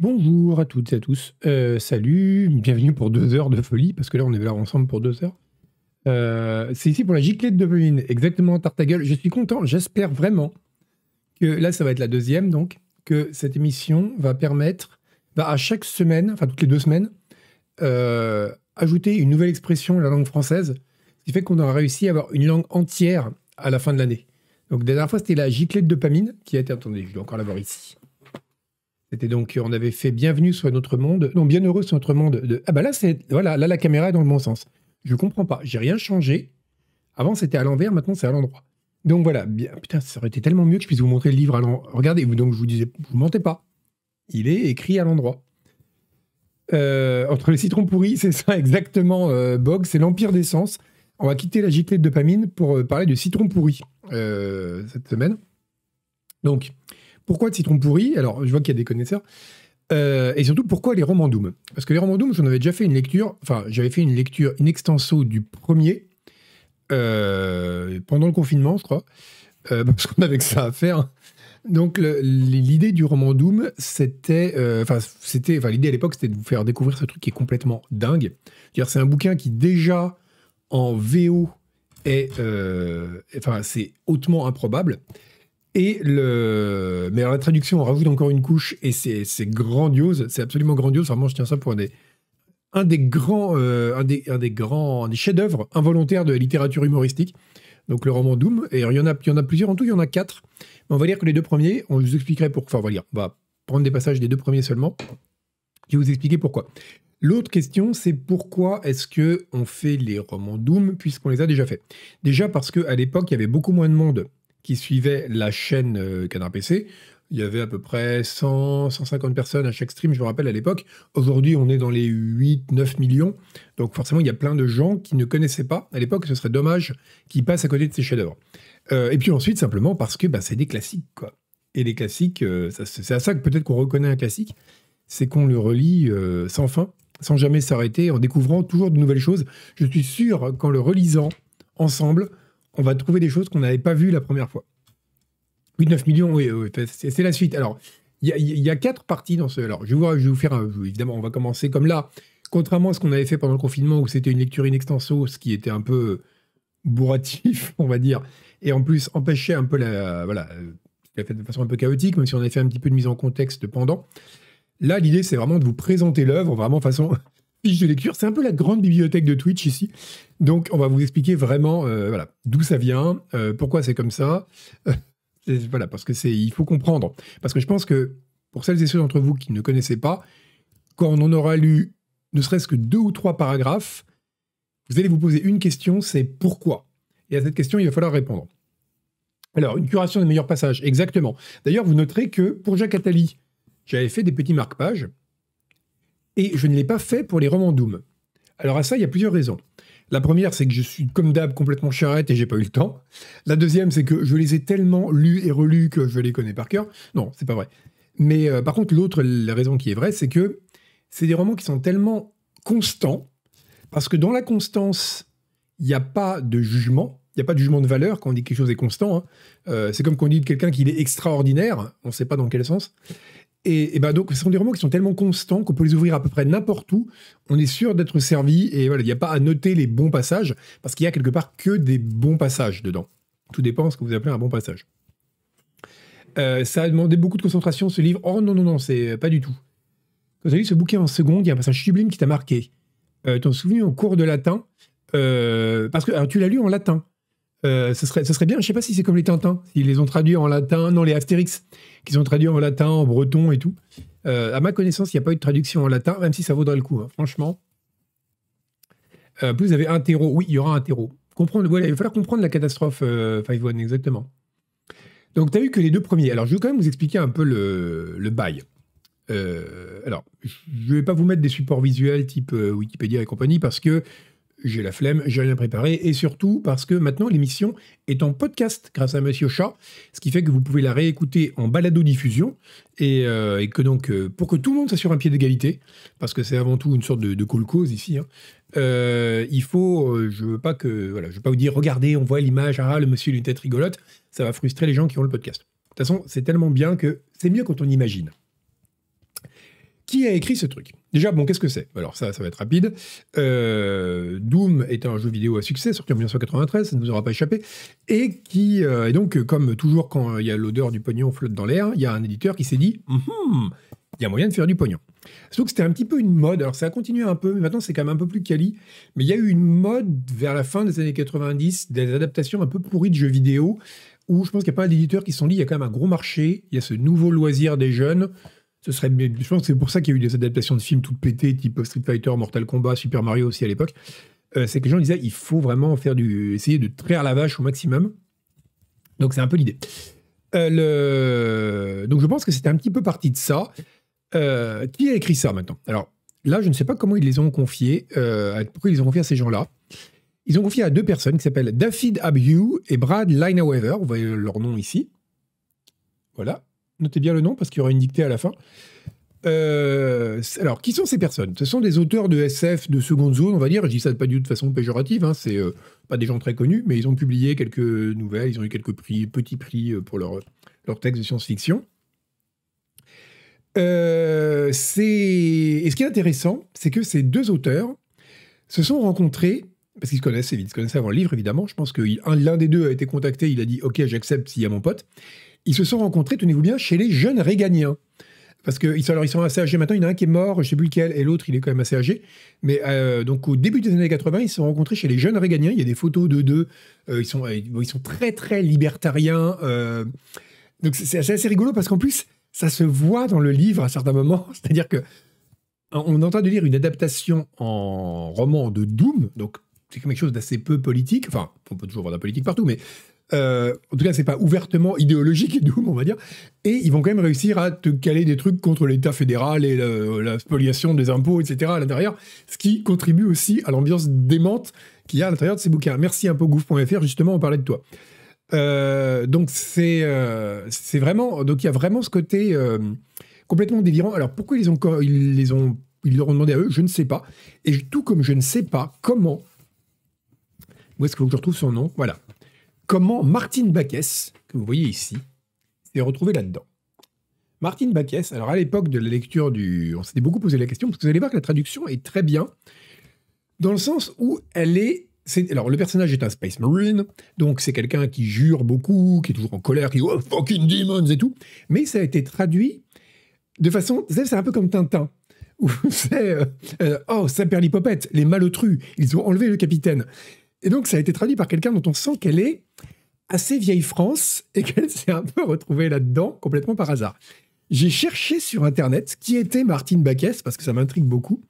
Bonjour à toutes et à tous. Euh, salut, bienvenue pour deux heures de folie, parce que là on est là ensemble pour deux heures. Euh, c'est ici pour la giclette de dopamine, exactement tarte Je suis content, j'espère vraiment que là ça va être la deuxième, donc que cette émission va permettre, va bah, à chaque semaine, enfin toutes les deux semaines, euh, ajouter une nouvelle expression à la langue française, ce qui fait qu'on aura réussi à avoir une langue entière à la fin de l'année. Donc la dernière fois c'était la giclette de Pamine, qui a été, attendez, je dois encore l'avoir ici. C'était donc, on avait fait Bienvenue sur notre monde, non, Bienheureux sur notre monde. De, ah bah là, c'est, voilà, là, la caméra est dans le bon sens. Je comprends pas, j'ai rien changé. Avant, c'était à l'envers, maintenant, c'est à l'endroit. Donc voilà, bien, putain, ça aurait été tellement mieux que je puisse vous montrer le livre à l'endroit. Regardez, donc je vous disais, vous mentez pas. Il est écrit à l'endroit. Euh, entre les citrons pourris, c'est ça exactement, euh, Bog, c'est l'empire des sens. On va quitter la giclée de dopamine pour euh, parler de citron pourri cette semaine. Donc, pourquoi Citron pourri Alors, je vois qu'il y a des connaisseurs. Euh, et surtout, pourquoi les romans Doom Parce que les romans Doom, j'en avais déjà fait une lecture, enfin, j'avais fait une lecture in extenso du premier, euh, pendant le confinement, je crois, euh, parce qu'on avait que ça à faire. Donc, l'idée du roman Doom, c'était. Enfin, c'était enfin l'idée à l'époque, c'était de vous faire découvrir ce truc qui est complètement dingue. C'est un bouquin qui, déjà, en VO, est. Enfin, c'est hautement improbable. Et le... Mais alors la traduction on rajoute encore une couche et c'est, grandiose, c'est absolument grandiose. Vraiment, je tiens ça pour un des, grands, un des, grands, euh, des chefs-d'œuvre involontaires de la littérature humoristique. Donc le roman Doom. Et il y en a, il y en a plusieurs en tout, il y en a quatre. Mais on va lire que les deux premiers. On vous expliquerait pourquoi. Enfin, on va lire. On va prendre des passages des deux premiers seulement. Je vous expliquer pourquoi. L'autre question, c'est pourquoi est-ce que on fait les romans Doom puisqu'on les a déjà faits Déjà parce qu'à l'époque, il y avait beaucoup moins de monde qui suivaient la chaîne euh, Canard PC. Il y avait à peu près 100, 150 personnes à chaque stream, je me rappelle à l'époque. Aujourd'hui, on est dans les 8, 9 millions. Donc forcément, il y a plein de gens qui ne connaissaient pas à l'époque. Ce serait dommage qu'ils passent à côté de ces chefs-d'œuvre. Euh, et puis ensuite, simplement parce que bah, c'est des classiques. quoi. Et les classiques, euh, c'est à ça que peut-être qu'on reconnaît un classique, c'est qu'on le relit sans fin, sans jamais s'arrêter, en découvrant toujours de nouvelles choses. Je suis sûr qu'en le relisant ensemble, on va trouver des choses qu'on n'avait pas vues la première fois. 8 9 millions, oui, c'est la suite. Alors, il y, a quatre parties dans ce. Alors, je vais vous, je vais vous faire un. Évidemment, on va commencer comme là. Contrairement à ce qu'on avait fait pendant le confinement, où c'était une lecture in extenso, ce qui était un peu bourratif, on va dire, et en plus empêchait un peu la. Voilà, euh, la fait de façon un peu chaotique, même si on avait fait un petit peu de mise en contexte pendant. Là, l'idée, c'est vraiment de vous présenter l'œuvre, vraiment façon fiche de lecture. C'est un peu la grande bibliothèque de Twitch ici. Donc, on va vous expliquer vraiment euh, voilà, d'où ça vient, euh, pourquoi c'est comme ça. voilà, parce que c'est, il faut comprendre. Parce que je pense que pour celles et ceux d'entre vous qui ne connaissaient pas, quand on en aura lu ne serait-ce que deux ou trois paragraphes, vous allez vous poser une question, c'est pourquoi Et à cette question, il va falloir répondre. Alors, une curation des meilleurs passages, exactement. D'ailleurs, vous noterez que pour Jacques Attali, j'avais fait des petits marque-pages et je ne l'ai pas fait pour les romans Doom. Alors à ça, il y a plusieurs raisons. La première, c'est que je suis comme d'hab complètement charrette et j'ai pas eu le temps. La deuxième, c'est que je les ai tellement lus et relus que je les connais par cœur. Non, c'est pas vrai. Mais euh, par contre, l'autre, raison qui est vraie, c'est que c'est des romans qui sont tellement constants, parce que dans la constance, il n'y a pas de jugement, il n'y a pas de jugement de valeur quand on dit que quelque chose est constant. Hein. Euh, c'est comme quand on dit de quelqu'un qu'il est extraordinaire, on ne sait pas dans quel sens. Et, bah, donc, ce sont des romans qui sont tellement constants qu'on peut les ouvrir à peu près n'importe où. On est sûr d'être servi et voilà, il n'y a pas à noter les bons passages parce qu'il y a quelque part que des bons passages dedans. Tout dépend de ce que vous appelez un bon passage. Euh, ça a demandé beaucoup de concentration ce livre. Oh non, non, non, c'est pas du tout. Quand tu as lu ce bouquin en seconde, il y a un passage sublime qui t'a marqué. Euh, T'en souviens en cours de latin euh, Parce que tu l'as lu en latin. Euh, ce, serait, ce serait bien, je ne sais pas si c'est comme les Tintins, s'ils les ont traduits en latin, non, les Astérix, qu'ils ont traduits en latin, en breton et tout. Euh, à ma connaissance, il n'y a pas eu de traduction en latin, même si ça vaudrait le coup, hein, franchement. Euh, plus vous avez un terreau, oui, il y aura un terreau. Comprendre, voilà, il va falloir comprendre la catastrophe five exactement. Donc, tu as vu que les deux premiers. Alors, je vais quand même vous expliquer un peu le, le bail. alors, je ne vais pas vous mettre des supports visuels type Wikipédia et compagnie parce que j'ai la flemme, j'ai rien préparé, et surtout parce que maintenant l'émission est en podcast grâce à Monsieur Chat, ce qui fait que vous pouvez la réécouter en balado-diffusion, et, euh, que donc, euh, pour que tout le monde soit sur un pied d'égalité, parce que c'est avant tout une sorte de, de call cause ici, hein, euh, il faut, je veux pas que, voilà, je veux pas vous dire, regardez, on voit l'image, ah, le monsieur a une tête rigolote, ça va frustrer les gens qui ont le podcast. De toute façon, c'est tellement bien que c'est mieux quand on imagine. Qui a écrit ce truc Déjà, bon, qu'est-ce que c'est Alors ça, ça va être rapide. Euh, Doom est un jeu vidéo à succès, sorti en 1993, ça ne vous aura pas échappé, et qui, euh, donc, comme toujours quand il y a l'odeur du pognon flotte dans l'air, il y a un éditeur qui s'est dit, hum, il y a moyen de faire du pognon. Sauf que c'était un petit peu une mode, alors ça a continué un peu, mais maintenant c'est quand même un peu plus quali, mais il y a eu une mode vers la fin des années 90, des adaptations un peu pourries de jeux vidéo, où je pense qu'il n'y a pas d'éditeurs qui sont liés il y a quand même un gros marché, il y a ce nouveau loisir des jeunes, ce serait, je pense que c'est pour ça qu'il y a eu des adaptations de films toutes pétées, type Street Fighter, Mortal Kombat, Super Mario aussi à l'époque. Euh, c'est que les gens disaient il faut vraiment faire du, essayer de traire la vache au maximum. Donc c'est un peu l'idée. Euh, le... Donc je pense que c'était un petit peu parti de ça. Euh, qui a écrit ça maintenant Alors là, je ne sais pas comment ils les ont confiés, pourquoi ils les ont confiés à ces gens-là. Ils ont confié à deux personnes qui s'appellent David Abiu et Brad Lineweaver. Vous voyez leur nom ici. Voilà. Notez bien le nom parce qu'il y aura une dictée à la fin. Euh, alors, qui sont ces personnes Ce sont des auteurs de SF de seconde zone, on va dire. Je dis ça pas du de façon péjorative. Hein. C'est euh, pas des gens très connus, mais ils ont publié quelques nouvelles. Ils ont eu quelques prix, petits prix euh, pour leurs leur textes de science-fiction. Et ce qui est intéressant, c'est que ces deux auteurs se sont rencontrés parce qu'ils se connaissent, ils se connaissaient avant le livre, évidemment. Je pense que l'un des deux a été contacté, il a dit « Ok, j'accepte s'il y a mon pote ». Ils se sont rencontrés, tenez-vous bien, chez les jeunes réganiens. Parce qu'ils sont, ils sont assez âgés maintenant, il y en a un qui est mort, je ne sais plus lequel, et l'autre, il est quand même assez âgé. Mais euh, donc, au début des années 80, ils se sont rencontrés chez les jeunes réganiens. Il y a des photos de deux. Euh, ils, sont, eh, ils sont très, très libertariens. Euh. donc, c'est assez, rigolo parce qu'en plus, ça se voit dans le livre à certains moments. C'est-à-dire que on est en train de lire une adaptation en roman de Doom, donc c'est quelque chose d'assez peu politique. Enfin, on peut toujours voir de la politique partout, mais euh, en tout cas, c'est pas ouvertement idéologique et doom, on va dire. Et ils vont quand même réussir à te caler des trucs contre l'État fédéral et la spoliation des impôts, etc. à l'intérieur, ce qui contribue aussi à l'ambiance démente qu'il y a à l'intérieur de ces bouquins. Merci un peu justement, on parlait de toi. Euh, donc c'est euh, c'est vraiment donc il y a vraiment ce côté complètement délirant. Alors pourquoi ils ont ils les ont ils leur ont demandé à eux, je ne sais pas. Et tout comme je ne sais pas comment où est-ce que je retrouve son nom Voilà comment Martine Baquès, que vous voyez ici, s'est retrouvée là-dedans. Martine Baquès, alors à l'époque de la lecture du... On s'était beaucoup posé la question, parce que vous allez voir que la traduction est très bien, dans le sens où elle est... alors le personnage est un Space Marine, donc c'est quelqu'un qui jure beaucoup, qui est toujours en colère, qui dit oh, « fucking demons » et tout, mais ça a été traduit de façon... C'est un peu comme Tintin, où c'est euh, euh, Oh, ça perd l'hippopète, les malotrus, ils ont enlevé le capitaine ». Et donc, ça a été traduit par quelqu'un dont on sent qu'elle est assez vieille France et qu'elle s'est un peu retrouvée là-dedans complètement par hasard. J'ai cherché sur Internet qui était Martine Baquès parce que ça m'intrigue beaucoup.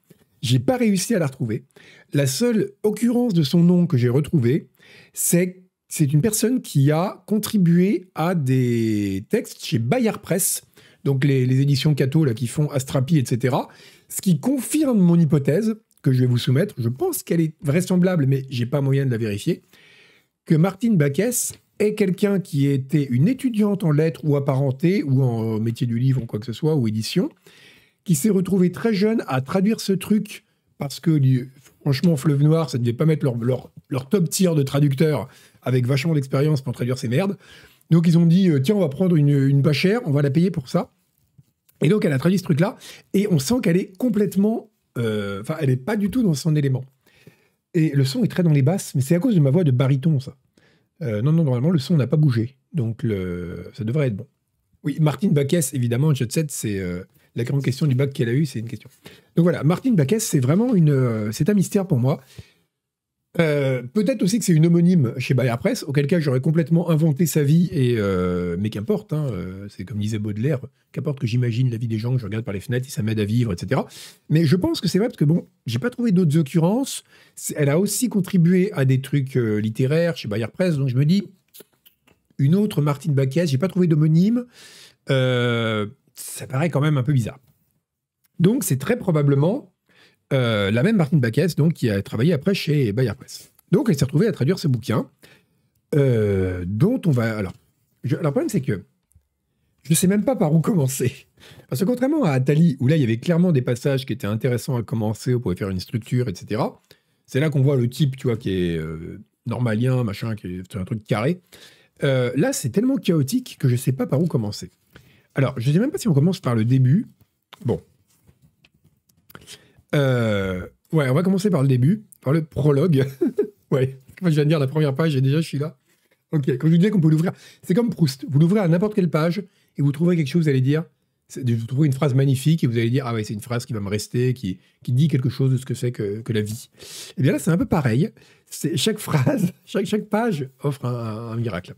J'ai pas réussi à la retrouver. La seule occurrence de son nom que j'ai retrouvée, c'est c'est une personne qui a contribué à des textes chez Bayard Press, donc les, éditions Cato là, qui font Astrapi, etc. Ce qui confirme mon hypothèse que je vais vous soumettre, je pense qu'elle est vraisemblable, mais j'ai pas moyen de la vérifier, que Martine Baquès est quelqu'un qui était une étudiante en lettres ou apparentée, ou en euh, métier du livre ou quoi que ce soit, ou édition, qui s'est retrouvée très jeune à traduire ce truc parce que franchement, Fleuve Noir, ça ne devait pas mettre leur, top tier de traducteur avec vachement d'expérience pour traduire ces merdes. Donc ils ont dit, euh, tiens, on va prendre une, une pas chère, on va la payer pour ça. Et donc elle a traduit ce truc-là, et on sent qu'elle est complètement euh, enfin, elle n'est pas du tout dans son élément. Et le son est très dans les basses, mais c'est à cause de ma voix de baryton, ça. Euh, non, non, normalement, le son n'a pas bougé. Donc, ça devrait être bon. Oui, Martine Baquès, évidemment, Jet Set, c'est euh, la grande question du bac qu'elle a eu, c'est une question. Donc voilà, Martine Baquès, c'est vraiment une. c'est un mystère pour moi. Euh, peut-être aussi que c'est une homonyme chez Bayard Presse, auquel cas j'aurais complètement inventé sa vie, et, euh, mais qu'importe, hein, euh, c'est comme disait Baudelaire, qu'importe que j'imagine la vie des gens, que je regarde par les fenêtres, et ça m'aide à vivre, etc. Mais je pense que c'est vrai parce que bon, j'ai pas trouvé d'autres occurrences. Elle a aussi contribué à des trucs littéraires chez Bayard Presse, donc je me dis, une autre Martine Baquet, j'ai pas trouvé d'homonyme, ça paraît quand même un peu bizarre. Donc c'est très probablement euh, la même Martine Baquès, donc, qui a travaillé après chez Bayer Press. Donc, elle s'est retrouvée à traduire ce bouquin, euh, dont on va. Alors, le problème, c'est que je ne sais même pas par où commencer. Parce que contrairement à Atali, où là, il y avait clairement des passages qui étaient intéressants à commencer, on pouvait faire une structure, etc. C'est là qu'on voit le type, tu vois, qui est euh, normalien, machin, qui est un truc carré. là, c'est tellement chaotique que je ne sais pas par où commencer. Alors, je ne sais même pas si on commence par le début. Bon, euh, ouais, on va commencer par le début, par le prologue. ouais, je viens de dire la première page et déjà je suis là. Ok, quand je disais qu'on peut l'ouvrir, c'est comme Proust. Vous l'ouvrez à n'importe quelle page et vous trouvez quelque chose, vous allez dire, vous trouvez une phrase magnifique et vous allez dire, ah ouais, c'est une phrase qui va me rester, qui, qui dit quelque chose de ce que c'est que, que, la vie. Et eh bien là, c'est un peu pareil. Chaque phrase, chaque, chaque page offre un miracle.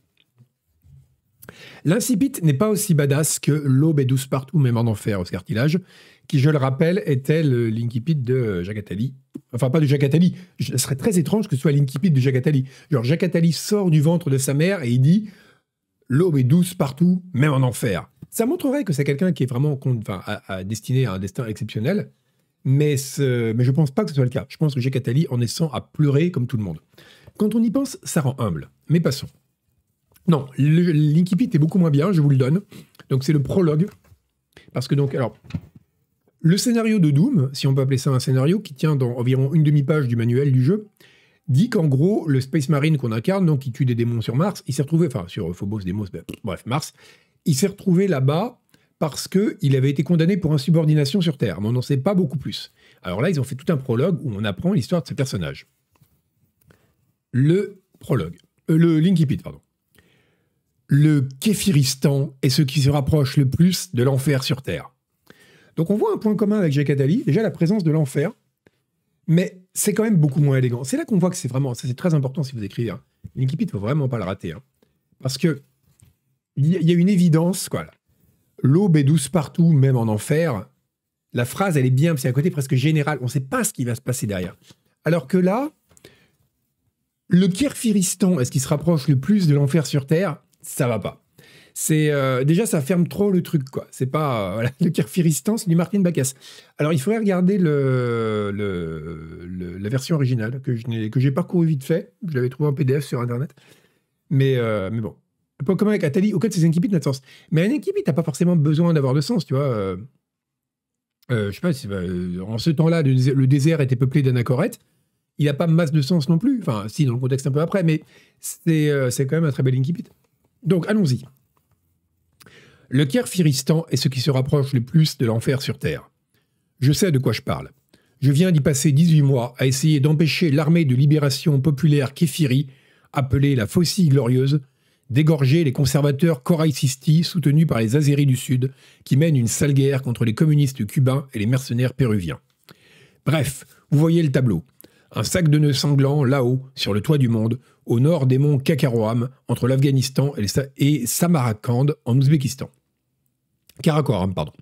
L'incipit n'est pas aussi badass que L'aube est douce partout, même en enfer, au cartilage, qui, je le rappelle, était l'incipit de Jacques Attali. Enfin, pas de Jacques Attali. Ce serait très étrange que ce soit l'incipit de Jacques Attali. Genre, Jacques Attali sort du ventre de sa mère et il dit L'aube est douce partout, même en enfer. Ça montrerait que c'est quelqu'un qui est vraiment à, destiné à un destin exceptionnel, mais, ce, mais je pense pas que ce soit le cas. Je pense que Jacques Attali en est sans à pleurer comme tout le monde. Quand on y pense, ça rend humble. Mais passons. Non, l'incipit est beaucoup moins bien, je vous le donne. Donc c'est le prologue. Parce que donc, alors, le scénario de Doom, si on peut appeler ça un scénario, qui tient dans environ une demi-page du manuel du jeu, dit qu'en gros, le Space Marine qu'on incarne, donc qui tue des démons sur Mars, il s'est retrouvé, enfin sur Phobos, Demos, ben, bref, Mars, il s'est retrouvé là-bas parce qu'il avait été condamné pour insubordination sur Terre, mais on n'en sait pas beaucoup plus. Alors là, ils ont fait tout un prologue où on apprend l'histoire de ce personnage. Le prologue. Euh, le Pit, pardon le Kéfiristan est ce qui se rapproche le plus de l'enfer sur Terre. Donc on voit un point commun avec Jacques Attali, déjà la présence de l'enfer, mais c'est quand même beaucoup moins élégant. C'est là qu'on voit que c'est vraiment, ça c'est très important si vous écrivez. Hein. il ne faut vraiment pas le rater. Hein. Parce que il y, a une évidence, quoi. L'aube est douce partout, même en enfer. La phrase, elle est bien, c'est un côté presque général. On ne sait pas ce qui va se passer derrière. Alors que là, le Kéfiristan est ce qui se rapproche le plus de l'enfer sur Terre ça va pas. C'est euh, déjà ça ferme trop le truc quoi. C'est pas euh, le Kirfiristan, c'est du Martin Bacchus. Alors il faudrait regarder le, la version originale que je n'ai que j'ai parcouru vite fait. Je l'avais trouvé en PDF sur internet, mais euh, mais bon. Pas comme avec Atali, de ces incipits n'a de sens. Mais un incipit t'as pas forcément besoin d'avoir de sens, tu vois. je sais pas, si bah, en ce temps-là, le, désert était peuplé d'anachorètes il n'a pas masse de sens non plus. Enfin, si, dans le contexte un peu après, mais c'est c'est quand même un très bel incipit. Donc allons-y. Le Kerfiristan est ce qui se rapproche le plus de l'enfer sur Terre. Je sais de quoi je parle. Je viens d'y passer 18 mois à essayer d'empêcher l'armée de libération populaire Kéfiri, appelée la Faucille Glorieuse, d'égorger les conservateurs Koraïsisti soutenus par les Azéris du Sud, qui mènent une sale guerre contre les communistes cubains et les mercenaires péruviens. Bref, vous voyez le tableau. Un sac de nœuds sanglants là-haut, sur le toit du monde, au nord des monts Karakoram, entre l'Afghanistan et, Sa Samarkand en Ouzbékistan. Karakoram, pardon.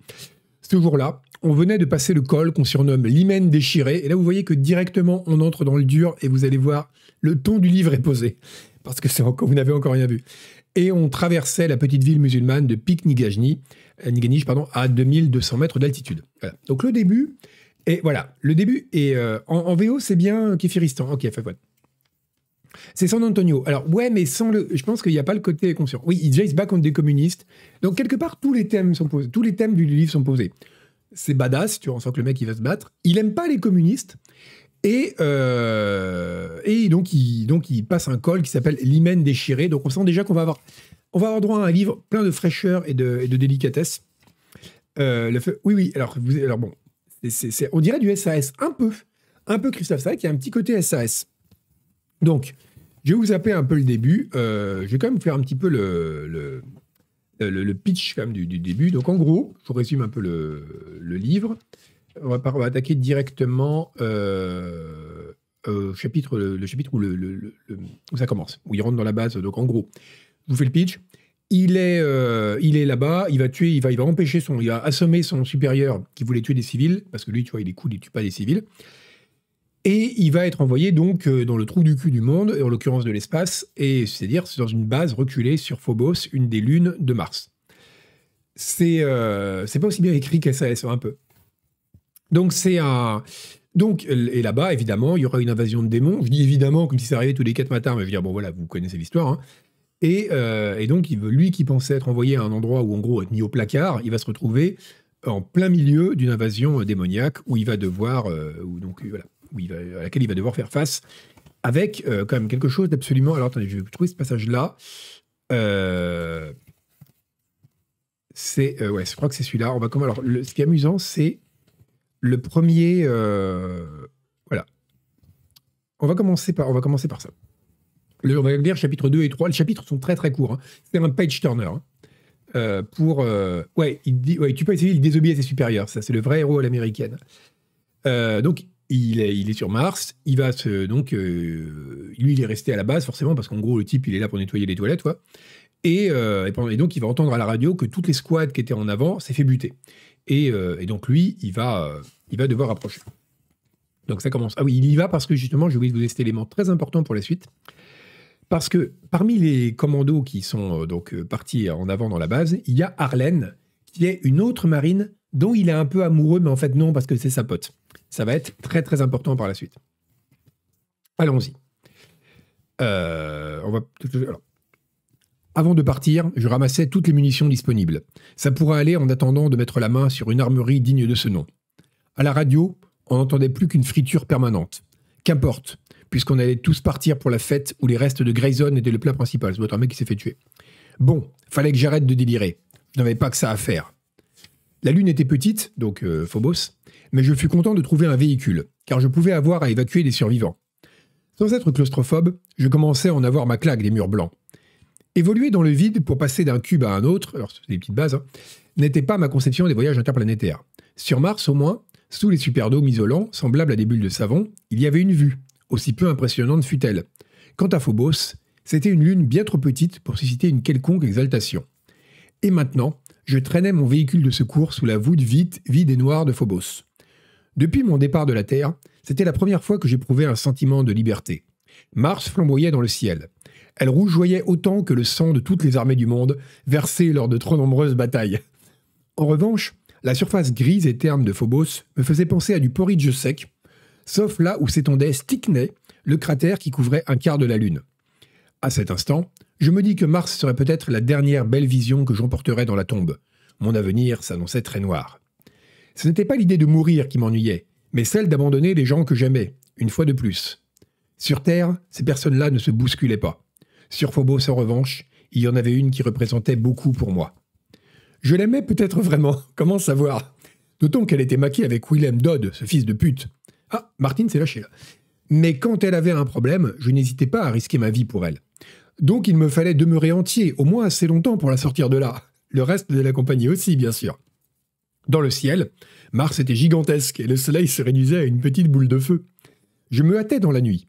Ce jour-là, on venait de passer le col qu'on surnomme l'hymen déchiré, et là vous voyez que directement on entre dans le dur, et vous allez voir, le ton du livre est posé, parce que encore, vous n'avez encore rien vu. Et on traversait la petite ville musulmane de Pik Nigajni, euh, pardon, à 2200 mètres d'altitude. Voilà. Donc le début, et voilà, le début, et euh, en, VO c'est bien Kifiristan, ok, fait, voilà. C'est San Antonio. Alors, ouais, mais sans le. Je pense qu'il n'y a pas le côté conscient. Oui, déjà, il se bat contre des communistes. Donc, quelque part, tous les thèmes sont posés. Tous les thèmes du livre sont posés. C'est badass, tu sent que le mec, il va se battre. Il n'aime pas les communistes. Et, euh, et donc, il, donc, il passe un col qui s'appelle L'hymen déchiré. Donc, on sent déjà qu'on va avoir, on va avoir droit à un livre plein de fraîcheur et de, délicatesse. Euh, le oui, oui, alors, bon, on dirait du SAS, un peu. Un peu Christophe, c'est qui a un petit côté SAS. Donc, je vais vous zapper un peu le début. Euh, je vais quand même faire un petit peu le, euh, pitch du, début. Donc, en gros, je vous résume un peu le, livre. On va, attaquer directement euh, chapitre, le, chapitre où, ça commence, où il rentre dans la base. Donc, en gros, je vous fais le pitch. Il est, est là-bas, il va tuer, il va, empêcher son, il va assommer son supérieur qui voulait tuer des civils, parce que lui, tu vois, il est cool, il ne tue pas des civils et il va être envoyé donc euh, dans le trou du cul du monde, en l'occurrence de l'espace, et c'est-à-dire dans une base reculée sur Phobos, une des lunes de Mars. C'est euh, pas aussi bien écrit qu'SAS, un peu. Donc c'est un... Donc, et là-bas, évidemment, il y aura une invasion de démons. Je dis évidemment, comme si ça arrivait tous les quatre matins, mais je veux dire, bon voilà, vous connaissez l'histoire. Hein. Euh, et, donc, lui qui pensait être envoyé à un endroit où, en gros, être mis au placard, il va se retrouver en plein milieu d'une invasion euh, démoniaque où il va devoir... donc, voilà à laquelle il va devoir faire face avec euh, quand même quelque chose d'absolument. Alors attendez, je vais trouver ce passage-là. Euh, c'est euh, ouais, je crois que c'est celui-là. On va Alors, le... ce qui est amusant, c'est le premier. Voilà. On va commencer par on va commencer par ça. Le, on va lire chapitre 2 et 3. Les chapitres sont très très courts. Hein. C'est un page turner. Hein. pour ouais, il dit ouais, tu peux essayer, il désobéit à ses supérieurs. Ça, c'est le vrai héros à l'américaine. donc, il est, sur Mars, il va se, donc, euh, lui, il est resté à la base, forcément, parce qu'en gros, le type, il est là pour nettoyer les toilettes, quoi. Et, euh, donc, il va entendre à la radio que toutes les squads qui étaient en avant s'est fait buter. Et, euh, donc, lui, il va, il va devoir approcher. Donc, ça commence. Ah oui, il y va parce que justement, je voulais vous donner cet élément très important pour la suite. Parce que parmi les commandos qui sont donc partis en avant dans la base, il y a Arlène, y est une autre marine dont il est un peu amoureux, mais en fait non, parce que c'est sa pote. Ça va être très très important par la suite. Allons-y. Euh, on va... Avant de partir, je ramassais toutes les munitions disponibles. Ça pourrait aller en attendant de mettre la main sur une armerie digne de ce nom. À la radio, on n'entendait plus qu'une friture permanente. Qu'importe, puisqu'on allait tous partir pour la fête où les restes de Grayson étaient le plat principal. C'est votre mec qui s'est fait tuer. Bon, fallait que j'arrête de délirer n'avais pas que ça à faire. La Lune était petite, donc euh, Phobos, mais je fus content de trouver un véhicule, car je pouvais avoir à évacuer les survivants. Sans être claustrophobe, je commençais à en avoir ma claque des murs blancs. Évoluer dans le vide pour passer d'un cube à un autre, alors c'est des petites bases, hein, n'était pas ma conception des voyages interplanétaires. Sur Mars, au moins, sous les superdômes isolants, semblables à des bulles de savon, il y avait une vue, aussi peu impressionnante fut-elle. Quant à Phobos, c'était une lune bien trop petite pour susciter une quelconque exaltation. Et maintenant, je traînais mon véhicule de secours sous la voûte vite, vide et noire de Phobos. Depuis mon départ de la Terre, c'était la première fois que j'éprouvais un sentiment de liberté. Mars flamboyait dans le ciel. Elle rougeoyait autant que le sang de toutes les armées du monde, versé lors de trop nombreuses batailles. En revanche, la surface grise et terne de Phobos me faisait penser à du porridge sec, sauf là où s'étendait Stickney, le cratère qui couvrait un quart de la Lune. À cet instant, je me dis que Mars serait peut-être la dernière belle vision que j'emporterais dans la tombe. Mon avenir s'annonçait très noir. Ce n'était pas l'idée de mourir qui m'ennuyait, mais celle d'abandonner les gens que j'aimais, une fois de plus. Sur Terre, ces personnes-là ne se bousculaient pas. Sur Phobos, en revanche, il y en avait une qui représentait beaucoup pour moi. Je l'aimais peut-être vraiment, comment savoir D'autant qu'elle était maquée avec Willem Dodd, ce fils de pute. Ah, Martine s'est lâchée là. Mais quand elle avait un problème, je n'hésitais pas à risquer ma vie pour elle. Donc il me fallait demeurer entier, au moins assez longtemps pour la sortir de là. Le reste de la compagnie aussi, bien sûr. Dans le ciel, Mars était gigantesque et le Soleil se réduisait à une petite boule de feu. Je me hâtais dans la nuit.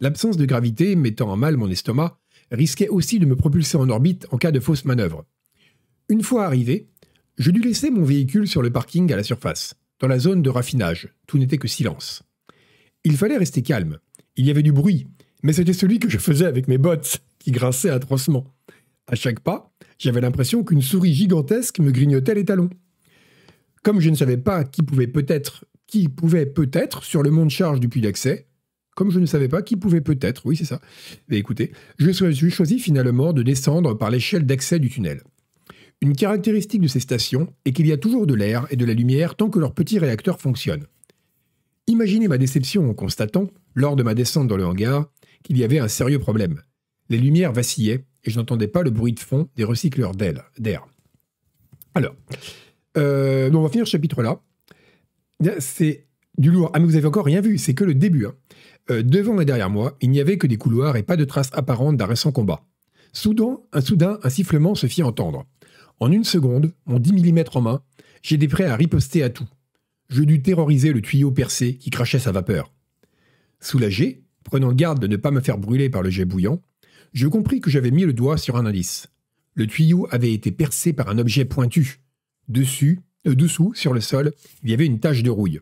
L'absence de gravité, mettant en mal mon estomac, risquait aussi de me propulser en orbite en cas de fausse manœuvre. Une fois arrivé, je dus laisser mon véhicule sur le parking à la surface, dans la zone de raffinage. Tout n'était que silence. Il fallait rester calme. Il y avait du bruit, mais c'était celui que je faisais avec mes bottes qui grinçait atrocement. À chaque pas, j'avais l'impression qu'une souris gigantesque me grignotait les talons. Comme je ne savais pas qui pouvait peut-être qui pouvait peut-être sur le monde charge du puits d'accès, comme je ne savais pas qui pouvait peut-être, oui c'est ça. écoutez, je suis choisi finalement de descendre par l'échelle d'accès du tunnel. Une caractéristique de ces stations est qu'il y a toujours de l'air et de la lumière tant que leur petit réacteur fonctionne. Imaginez ma déception en constatant, lors de ma descente dans le hangar, qu'il y avait un sérieux problème. Les lumières vacillaient et je n'entendais pas le bruit de fond des recycleurs d'air. Alors, euh, on va finir ce chapitre-là. C'est du lourd. Ah, mais vous avez encore rien vu, c'est que le début. Hein. Euh, devant et derrière moi, il n'y avait que des couloirs et pas de traces apparentes d'un récent combat. Soudain un, soudain, un sifflement se fit entendre. En une seconde, mon 10 mm en main, j'étais prêt à riposter à tout. Je dus terroriser le tuyau percé qui crachait sa vapeur. Soulagé, prenant garde de ne pas me faire brûler par le jet bouillant, je compris que j'avais mis le doigt sur un indice. Le tuyau avait été percé par un objet pointu. Dessus, euh, dessous, sur le sol, il y avait une tache de rouille.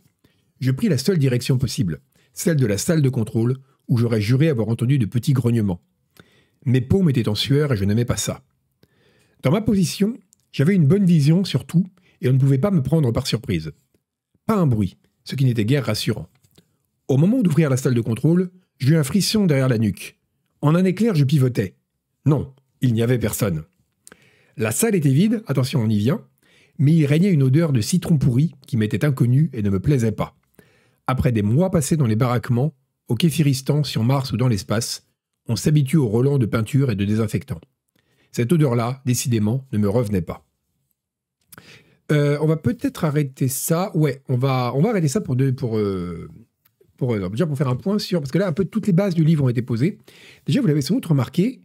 Je pris la seule direction possible, celle de la salle de contrôle, où j'aurais juré avoir entendu de petits grognements. Mes paumes étaient en sueur et je n'aimais pas ça. Dans ma position, j'avais une bonne vision sur tout et on ne pouvait pas me prendre par surprise. Pas un bruit, ce qui n'était guère rassurant. Au moment d'ouvrir la salle de contrôle, j'eus un frisson derrière la nuque. En un éclair, je pivotais. Non, il n'y avait personne. La salle était vide, attention, on y vient, mais il régnait une odeur de citron pourri qui m'était inconnue et ne me plaisait pas. Après des mois passés dans les baraquements, au Kéfiristan, sur Mars ou dans l'espace, on s'habitue au relents de peinture et de désinfectants. Cette odeur-là, décidément, ne me revenait pas. Euh, on va peut-être arrêter ça. Ouais, on va, on va arrêter ça pour, deux, pour euh, pour, euh, déjà pour faire un point sur, parce que là, un peu toutes les bases du livre ont été posées. Déjà, vous l'avez sans doute remarqué,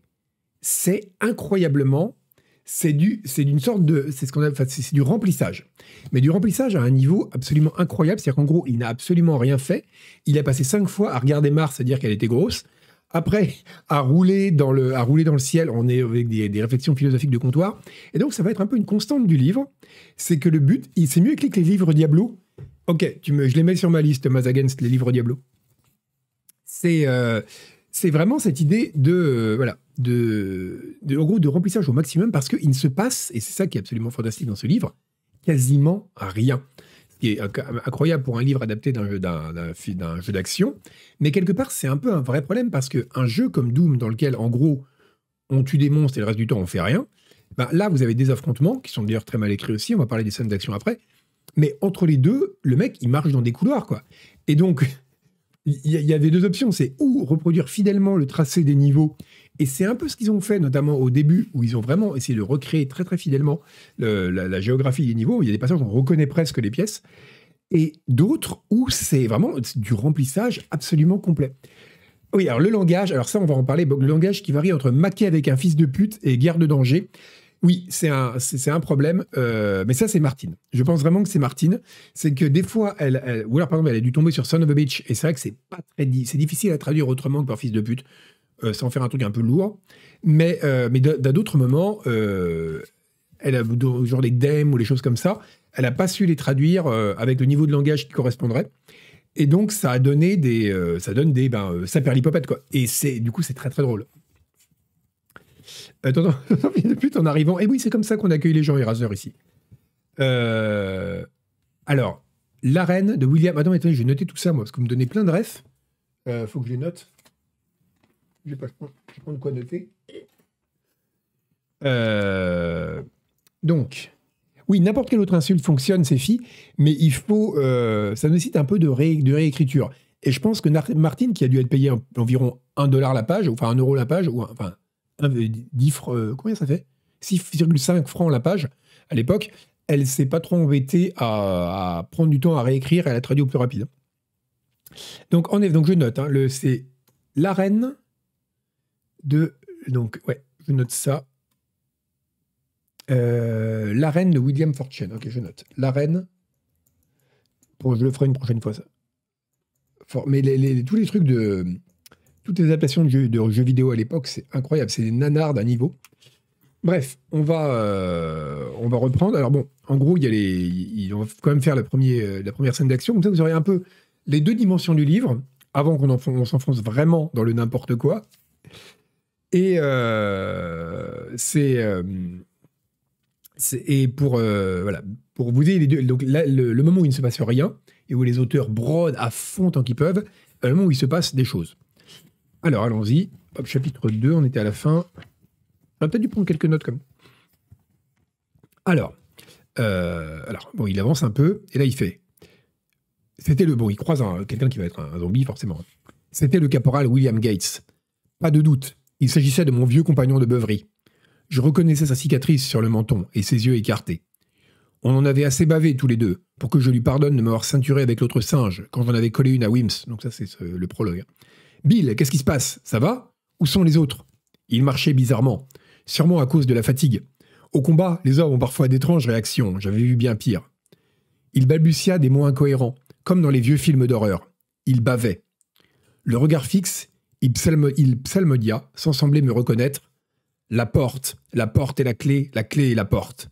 c'est incroyablement, c'est du, c'est d'une sorte de, c'est ce qu'on enfin, c'est du remplissage. Mais du remplissage à un niveau absolument incroyable, c'est-à-dire qu'en gros, il n'a absolument rien fait. Il a passé cinq fois à regarder Mars, à dire qu'elle était grosse. Après, à rouler dans le, à rouler dans le ciel, on est avec des, réflexions philosophiques de comptoir. Et donc, ça va être un peu une constante du livre. C'est que le but, il, c'est mieux que les livres Diablo Ok, je les mets sur ma liste, Mas Against, les livres Diablo. C'est euh, vraiment cette idée de, euh, voilà, de, gros, de remplissage au maximum parce qu'il ne se passe, et c'est ça qui est absolument fantastique dans ce livre, quasiment rien. Ce qui est incroyable pour un livre adapté d'un jeu d'action. Mais quelque part, c'est un peu un vrai problème parce qu'un jeu comme Doom, dans lequel, en gros, on tue des monstres et le reste du temps, on fait rien, bah, là, vous avez des affrontements qui sont d'ailleurs très mal écrits aussi, on va parler des scènes d'action après mais entre les deux, le mec, il marche dans des couloirs, quoi. Et donc, il y, avait deux options, c'est ou reproduire fidèlement le tracé des niveaux, et c'est un peu ce qu'ils ont fait, notamment au début, où ils ont vraiment essayé de recréer très très fidèlement la, géographie des niveaux, il y a des passages où on reconnaît presque les pièces, et d'autres où c'est vraiment du remplissage absolument complet. Oui, alors le langage, alors ça on va en parler, le langage qui varie entre maquet avec un fils de pute et guerre de danger. Oui, c'est un, c'est, un problème, euh, mais ça c'est Martine. Je pense vraiment que c'est Martine. C'est que des fois, elle, ou alors par exemple, elle a dû tomber sur Son of a Bitch, et c'est vrai que c'est pas très, c'est difficile à traduire autrement que par fils de pute, euh, sans faire un truc un peu lourd. Mais, euh, mais d'autres moments, euh, elle a genre des dèmes e ou les choses comme ça, elle n'a pas su les traduire avec le niveau de langage qui correspondrait. Et donc, ça a donné des, ça donne des, ben, ça perd l'hypopète, quoi. Et c'est, du coup, c'est très, très drôle. Euh, attends, depuis en arrivant. Eh Et oui, c'est comme ça qu'on accueille les gens Eraser ici. Euh, alors, l'arène de William. Attends, attendez, j'ai noté tout ça, moi, parce que vous me donnez plein de refs. Euh, faut que je les note. Je sais pas, de quoi noter. Euh, donc, oui, n'importe quelle autre insulte fonctionne, c'est filles, mais il faut. ça nécessite un peu de, ré, de réécriture. Et je pense que Martine, qui a dû être payée environ 1 dollar la page, enfin 1 euro la page, ou enfin 10 francs, euh, combien ça fait 6,5 francs la page à l'époque. Elle s'est pas trop embêtée à, prendre du temps à réécrire et a la au plus rapide. Donc, en effet, donc je note, hein, c'est l'arène de. Donc, ouais, je note ça. Euh, la l'arène de William Fortune. Ok, je note. L'arène. Bon, je le ferai une prochaine fois, ça. mais tous les trucs de toutes les adaptations de jeux, de jeux vidéo à l'époque, c'est incroyable, c'est des nanards d'un niveau. Bref, on va, euh, on va reprendre. Alors bon, en gros, il y a les, on va quand même faire la, premier, euh, la première scène d'action. Comme ça, vous aurez un peu les deux dimensions du livre, avant qu'on s'enfonce vraiment dans le n'importe quoi. Et euh, c'est... et pour, voilà, pour vous dire, les donc le, le, moment où il ne se passe rien et où les auteurs brodent à fond tant qu'ils peuvent, le moment où il se passe des choses. Alors, allons-y. chapitre 2, on était à la fin. J'aurais peut-être dû prendre quelques notes comme. Alors, euh, alors, bon, il avance un peu, et là, il fait. C'était le. Bon, il croise quelqu'un qui va être un, zombie, forcément. Hein. C'était le caporal William Gates. Pas de doute, il s'agissait de mon vieux compagnon de beuverie. Je reconnaissais sa cicatrice sur le menton et ses yeux écartés. On en avait assez bavé tous les deux pour que je lui pardonne de m'avoir ceinturé avec l'autre singe quand j'en avais collé une à Wims. Donc ça c'est le prologue. Hein. Bill, qu'est-ce qui se passe Ça va Où sont les autres Il marchait bizarrement, sûrement à cause de la fatigue. Au combat, les hommes ont parfois d'étranges réactions, j'avais vu bien pire. Il balbutia des mots incohérents, comme dans les vieux films d'horreur. Il bavait. Le regard fixe, il, psalmodia, sans sembler me reconnaître. La porte, la porte et la clé, la clé et la porte.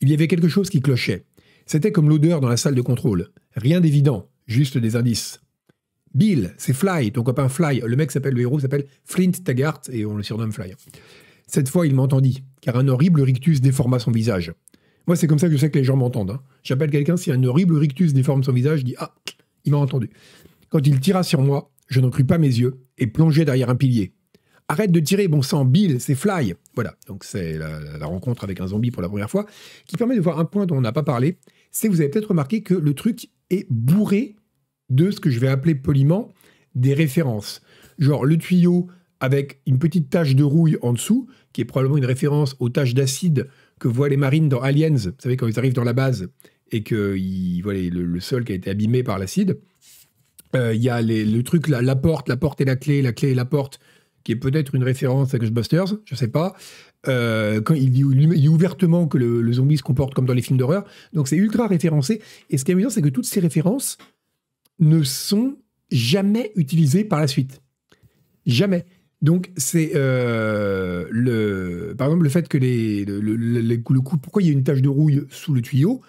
Il y avait quelque chose qui clochait. C'était comme l'odeur dans la salle de contrôle. Rien d'évident, juste des indices. Bill, c'est Fly, ton copain Fly. Le mec s'appelle, le héros s'appelle Flint Taggart et on le surnomme Fly. Cette fois, il m'entendit, car un horrible rictus déforma son visage. Moi, c'est comme ça que je sais que les gens m'entendent. Hein. J'appelle quelqu'un, si un horrible rictus déforme son visage, je dis Ah, il m'a entendu. Quand il tira sur moi, je n'en crus pas mes yeux et plongeai derrière un pilier. Arrête de tirer, bon sang, Bill, c'est Fly. Voilà, donc c'est la, la, rencontre avec un zombie pour la première fois, qui permet de voir un point dont on n'a pas parlé. C'est que vous avez peut-être remarqué que le truc est bourré de ce que je vais appeler poliment des références. Genre le tuyau avec une petite tache de rouille en dessous, qui est probablement une référence aux taches d'acide que voient les marines dans Aliens, vous savez, quand ils arrivent dans la base et que voient le, sol qui a été abîmé par l'acide. Euh, il y a le truc, la, porte, la porte et la clé, la clé et la porte, qui est peut-être une référence à Ghostbusters, je ne sais pas. Euh, quand il dit, ouvertement que le, le, zombie se comporte comme dans les films d'horreur. Donc c'est ultra référencé. Et ce qui est amusant, c'est que toutes ces références, ne sont jamais utilisés par la suite. Jamais. Donc, c'est euh, le, par exemple le fait que les, le, le, coup, pourquoi il y a une tache de rouille sous le tuyau,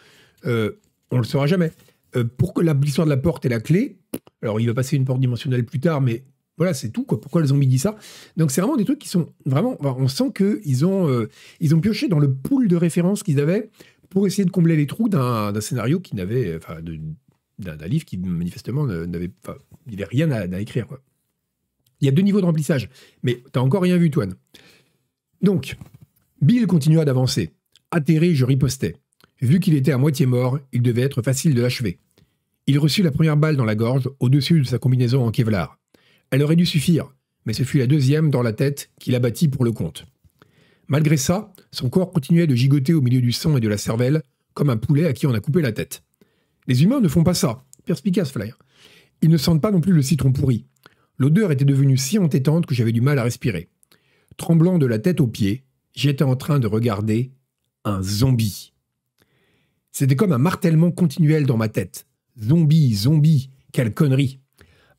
euh, on ne le saura jamais. Euh, pour que l'histoire de la porte et la clé, alors il va passer une porte dimensionnelle plus tard, mais voilà, c'est tout. Quoi. Pourquoi ils ont mis dit ça Donc, c'est vraiment des trucs qui sont vraiment. On sent qu'ils ont, ils ont pioché dans le pool de références qu'ils avaient pour essayer de combler les trous d'un scénario qui n'avait, enfin, d'un livre qui manifestement n'avait rien à, écrire. Il y a deux niveaux de remplissage, mais t'as encore rien vu, Toine. Donc, Bill continua d'avancer. Atterré, je ripostais. Vu qu'il était à moitié mort, il devait être facile de l'achever. Il reçut la première balle dans la gorge, au-dessus de sa combinaison en Kevlar. Elle aurait dû suffire, mais ce fut la deuxième dans la tête qui l'abattit pour le compte. Malgré ça, son corps continuait de gigoter au milieu du sang et de la cervelle, comme un poulet à qui on a coupé la tête. Les humains ne font pas ça. Perspicace, Flair. « Ils ne sentent pas non plus le citron pourri. L'odeur était devenue si entêtante que j'avais du mal à respirer. Tremblant de la tête aux pieds, j'étais en train de regarder un zombie. C'était comme un martèlement continuel dans ma tête. Zombie, zombie, quelle connerie.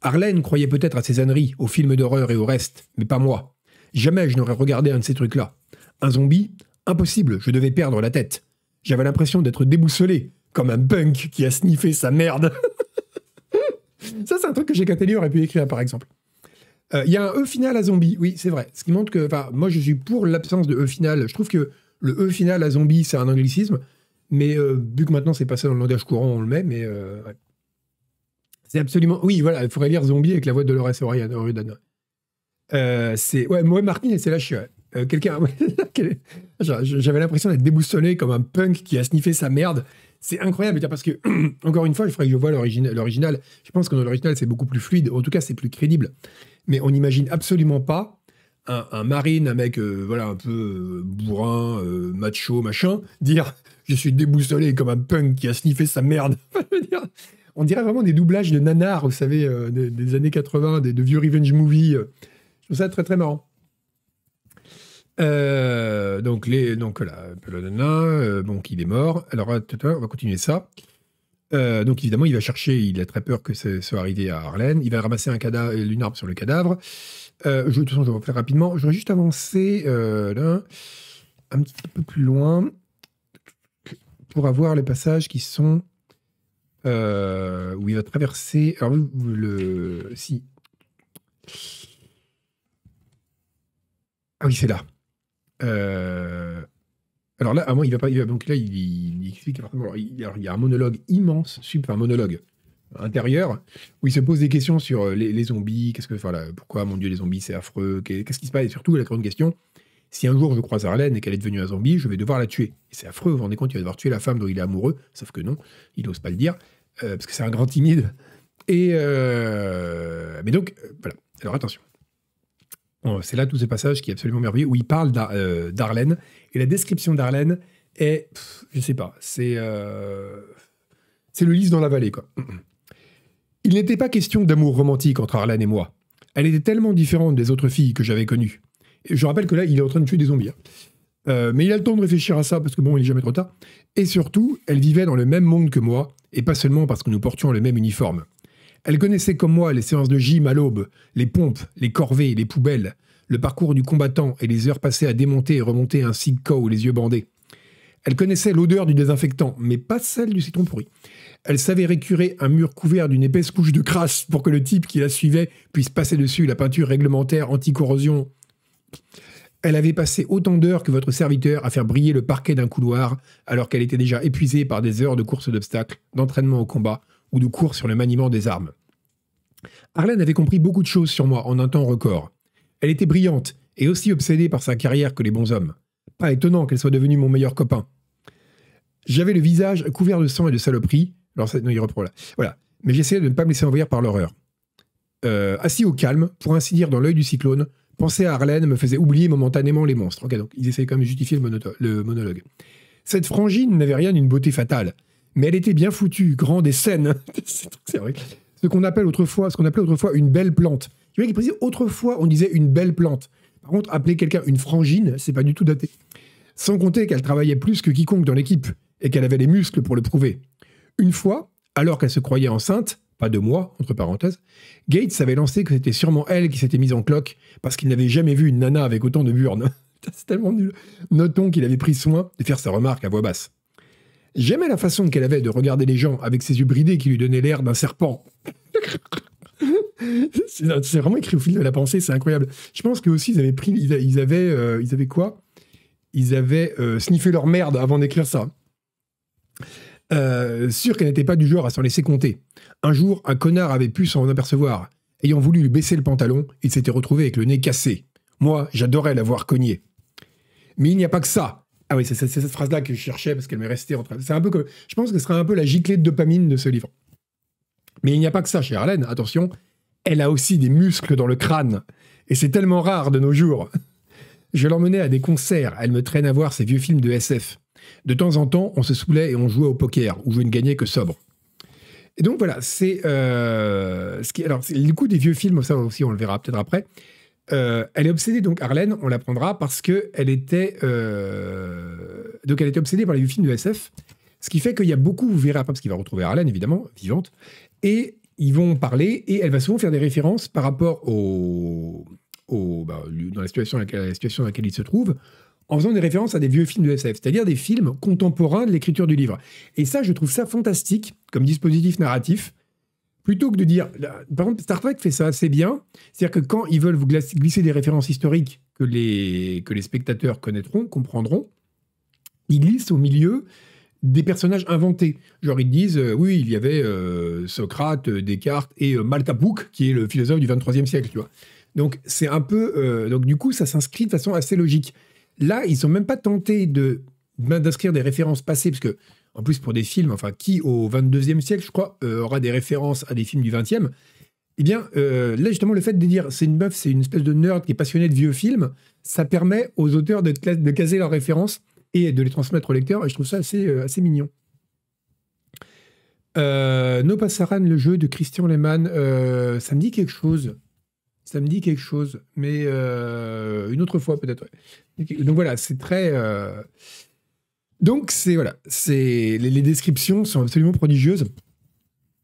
Arlène croyait peut-être à ses âneries, aux films d'horreur et au reste, mais pas moi. Jamais je n'aurais regardé un de ces trucs-là. Un zombie Impossible, je devais perdre la tête. J'avais l'impression d'être déboussolé, comme un punk qui a sniffé sa merde. ça, c'est un truc que j'ai GKTD aurait pu écrire, par exemple. Euh, il y a un E final à zombie, oui, c'est vrai. Ce qui montre que, enfin, moi, je suis pour l'absence de E final. Je trouve que le E final à zombie, c'est un anglicisme, mais euh, vu que maintenant c'est passé dans le langage courant, on le met, mais euh, c'est absolument. Oui, voilà, il faudrait lire zombie avec la voix de Dolores O'Riordan. c'est ouais, moi, Martin, c'est là, je suis. Quelqu'un, j'avais l'impression d'être déboussolé comme un punk qui a sniffé sa merde c'est incroyable, parce que, encore une fois, il faudrait que je vois l'original. Je pense que dans l'original, c'est beaucoup plus fluide, en tout cas, c'est plus crédible. Mais on n'imagine absolument pas un, marine, un mec euh, voilà, un peu euh, bourrin, euh, macho, machin, dire je suis déboussolé comme un punk qui a sniffé sa merde. on dirait vraiment des doublages de nanars, vous savez, des, années 80, des, de vieux revenge movies. Je trouve ça très très marrant. Euh, donc, les, donc là, euh, bon, il est mort. Alors, euh, on va continuer ça. donc, évidemment, il va chercher, il a très peur que ce soit arrivé à Arlen, Il va ramasser un cadavre, une arme sur le cadavre. je, de toute façon, je vais faire rapidement. Je vais juste avancer un petit peu plus loin pour avoir les passages qui sont où il va traverser. le. Si. Ah oui, c'est là. Euh, alors là, ah, il va pas. donc là, il, explique. il, y a un monologue immense, super monologue intérieur, où il se pose des questions sur euh, les, zombies. Qu'est-ce que. Enfin, pourquoi, mon Dieu, les zombies, c'est affreux. Qu'est-ce qui se passe Et surtout, la grande question si un jour je croise Arlène et qu'elle est devenue un zombie, je vais devoir la tuer. c'est affreux, vous vous rendez compte, il va devoir tuer la femme dont il est amoureux. Sauf que non, il n'ose pas le dire, euh, parce que c'est un grand timide. Et. mais donc, voilà. Alors attention. Euh, c'est là tout ce passage qui est absolument merveilleux, où il parle euh, d'Arlène. Et la description d'Arlène est, je je sais pas, euh, c'est le lys dans la vallée, quoi. Il n'était pas question d'amour romantique entre Arlène et moi. Elle était tellement différente des autres filles que j'avais connues. je rappelle que là, il est en train de tuer des zombies. Hein. mais il a le temps de réfléchir à ça parce que bon, il est jamais trop tard. Et surtout, elle vivait dans le même monde que moi, et pas seulement parce que nous portions le même uniforme. Elle connaissait comme moi les séances de gym à l'aube, les pompes, les corvées, les poubelles, le parcours du combattant et les heures passées à démonter et remonter un SIGCO les yeux bandés. Elle connaissait l'odeur du désinfectant, mais pas celle du citron pourri. Elle savait récurer un mur couvert d'une épaisse couche de crasse pour que le type qui la suivait puisse passer dessus la peinture réglementaire anti-corrosion. Elle avait passé autant d'heures que votre serviteur à faire briller le parquet d'un couloir, alors qu'elle était déjà épuisée par des heures de course d'obstacles, d'entraînement au combat, ou de cours sur le maniement des armes. Arlène avait compris beaucoup de choses sur moi en un temps record. Elle était brillante et aussi obsédée par sa carrière que les bons hommes. Pas étonnant qu'elle soit devenue mon meilleur copain. J'avais le visage couvert de sang et de saloperie, Alors, ça, non, il reprend là. Voilà. Mais j'essayais de ne pas me laisser envahir par l'horreur. Euh, assis au calme, pour ainsi dire dans l'œil du cyclone, penser à Arlène me faisait oublier momentanément les monstres. donc ils essayaient quand même de justifier le monologue. Cette frangine n'avait rien d'une beauté fatale mais elle était bien foutue, grande et saine. c'est vrai. Ce qu'on appelle autrefois, ce qu'on appelait autrefois une belle plante. Tu vois qu'il autrefois on disait une belle plante. Par contre, appeler quelqu'un une frangine, c'est pas du tout daté. Sans compter qu'elle travaillait plus que quiconque dans l'équipe et qu'elle avait les muscles pour le prouver. Une fois, alors qu'elle se croyait enceinte, pas de moi, entre parenthèses, Gates avait lancé que c'était sûrement elle qui s'était mise en cloque parce qu'il n'avait jamais vu une nana avec autant de burnes. c'est tellement nul. Notons qu'il avait pris soin de faire sa remarque à voix basse. J'aimais la façon qu'elle avait de regarder les gens avec ses yeux bridés qui lui donnaient l'air d'un serpent. c'est vraiment écrit au fil de la pensée, c'est incroyable. Je pense que aussi ils avaient pris, ils, avaient, euh, ils avaient, quoi Ils avaient euh, sniffé leur merde avant d'écrire ça. Euh, sûr qu'elle n'était pas du genre à s'en laisser compter. Un jour, un connard avait pu s'en apercevoir. Ayant voulu lui baisser le pantalon, il s'était retrouvé avec le nez cassé. Moi, j'adorais l'avoir cogné. Mais il n'y a pas que ça. Ah oui, c'est cette phrase-là que je cherchais parce qu'elle m'est restée en train. C'est un peu je pense que ce sera un peu la giclée de dopamine de ce livre. Mais il n'y a pas que ça chez Arlène. Attention, elle a aussi des muscles dans le crâne et c'est tellement rare de nos jours. Je l'emmenais à des concerts. Elle me traîne à voir ses vieux films de SF. De temps en temps, on se saoulait et on jouait au poker où je ne gagnais que sobre. Et donc voilà, c'est euh, ce Alors, le coup des vieux films, ça aussi, on le verra peut-être après. Euh, elle est obsédée, donc Arlène, on l'apprendra, parce que était, euh, donc elle était obsédée par les vieux films de SF, ce qui fait qu'il y a beaucoup, vous verrez après, parce qu'il va retrouver Arlène, évidemment, vivante, et ils vont parler, et elle va souvent faire des références par rapport au, bah, dans la situation, la situation dans laquelle il se trouve, en faisant des références à des vieux films de SF, c'est-à-dire des films contemporains de l'écriture du livre. Et ça, je trouve ça fantastique comme dispositif narratif, plutôt que de dire. Par exemple, Star Trek fait ça assez bien. C'est-à-dire que quand ils veulent vous glisser des références historiques que les, que les spectateurs connaîtront, comprendront, ils glissent au milieu des personnages inventés. Genre, ils disent euh, oui, il y avait euh, Socrate, euh, Descartes et malta qui est le philosophe du 23e siècle, tu vois. Donc, c'est un peu. donc, du coup, ça s'inscrit de façon assez logique. Là, ils sont même pas tentés de d'inscrire des références passées, parce que en plus, pour des films, enfin, qui au 22e siècle, je crois, euh, aura des références à des films du 20e Eh bien, euh, là, justement, le fait de dire c'est une meuf, c'est une espèce de nerd qui est passionnée de vieux films, ça permet aux auteurs de, caser leurs références et de les transmettre au lecteur, et je trouve ça assez, euh, mignon. no Passaran, le jeu de Christian Lehmann, ça me dit quelque chose. Ça me dit quelque chose, mais une autre fois peut-être. Donc voilà, c'est très donc, c'est voilà, c'est les, descriptions sont absolument prodigieuses.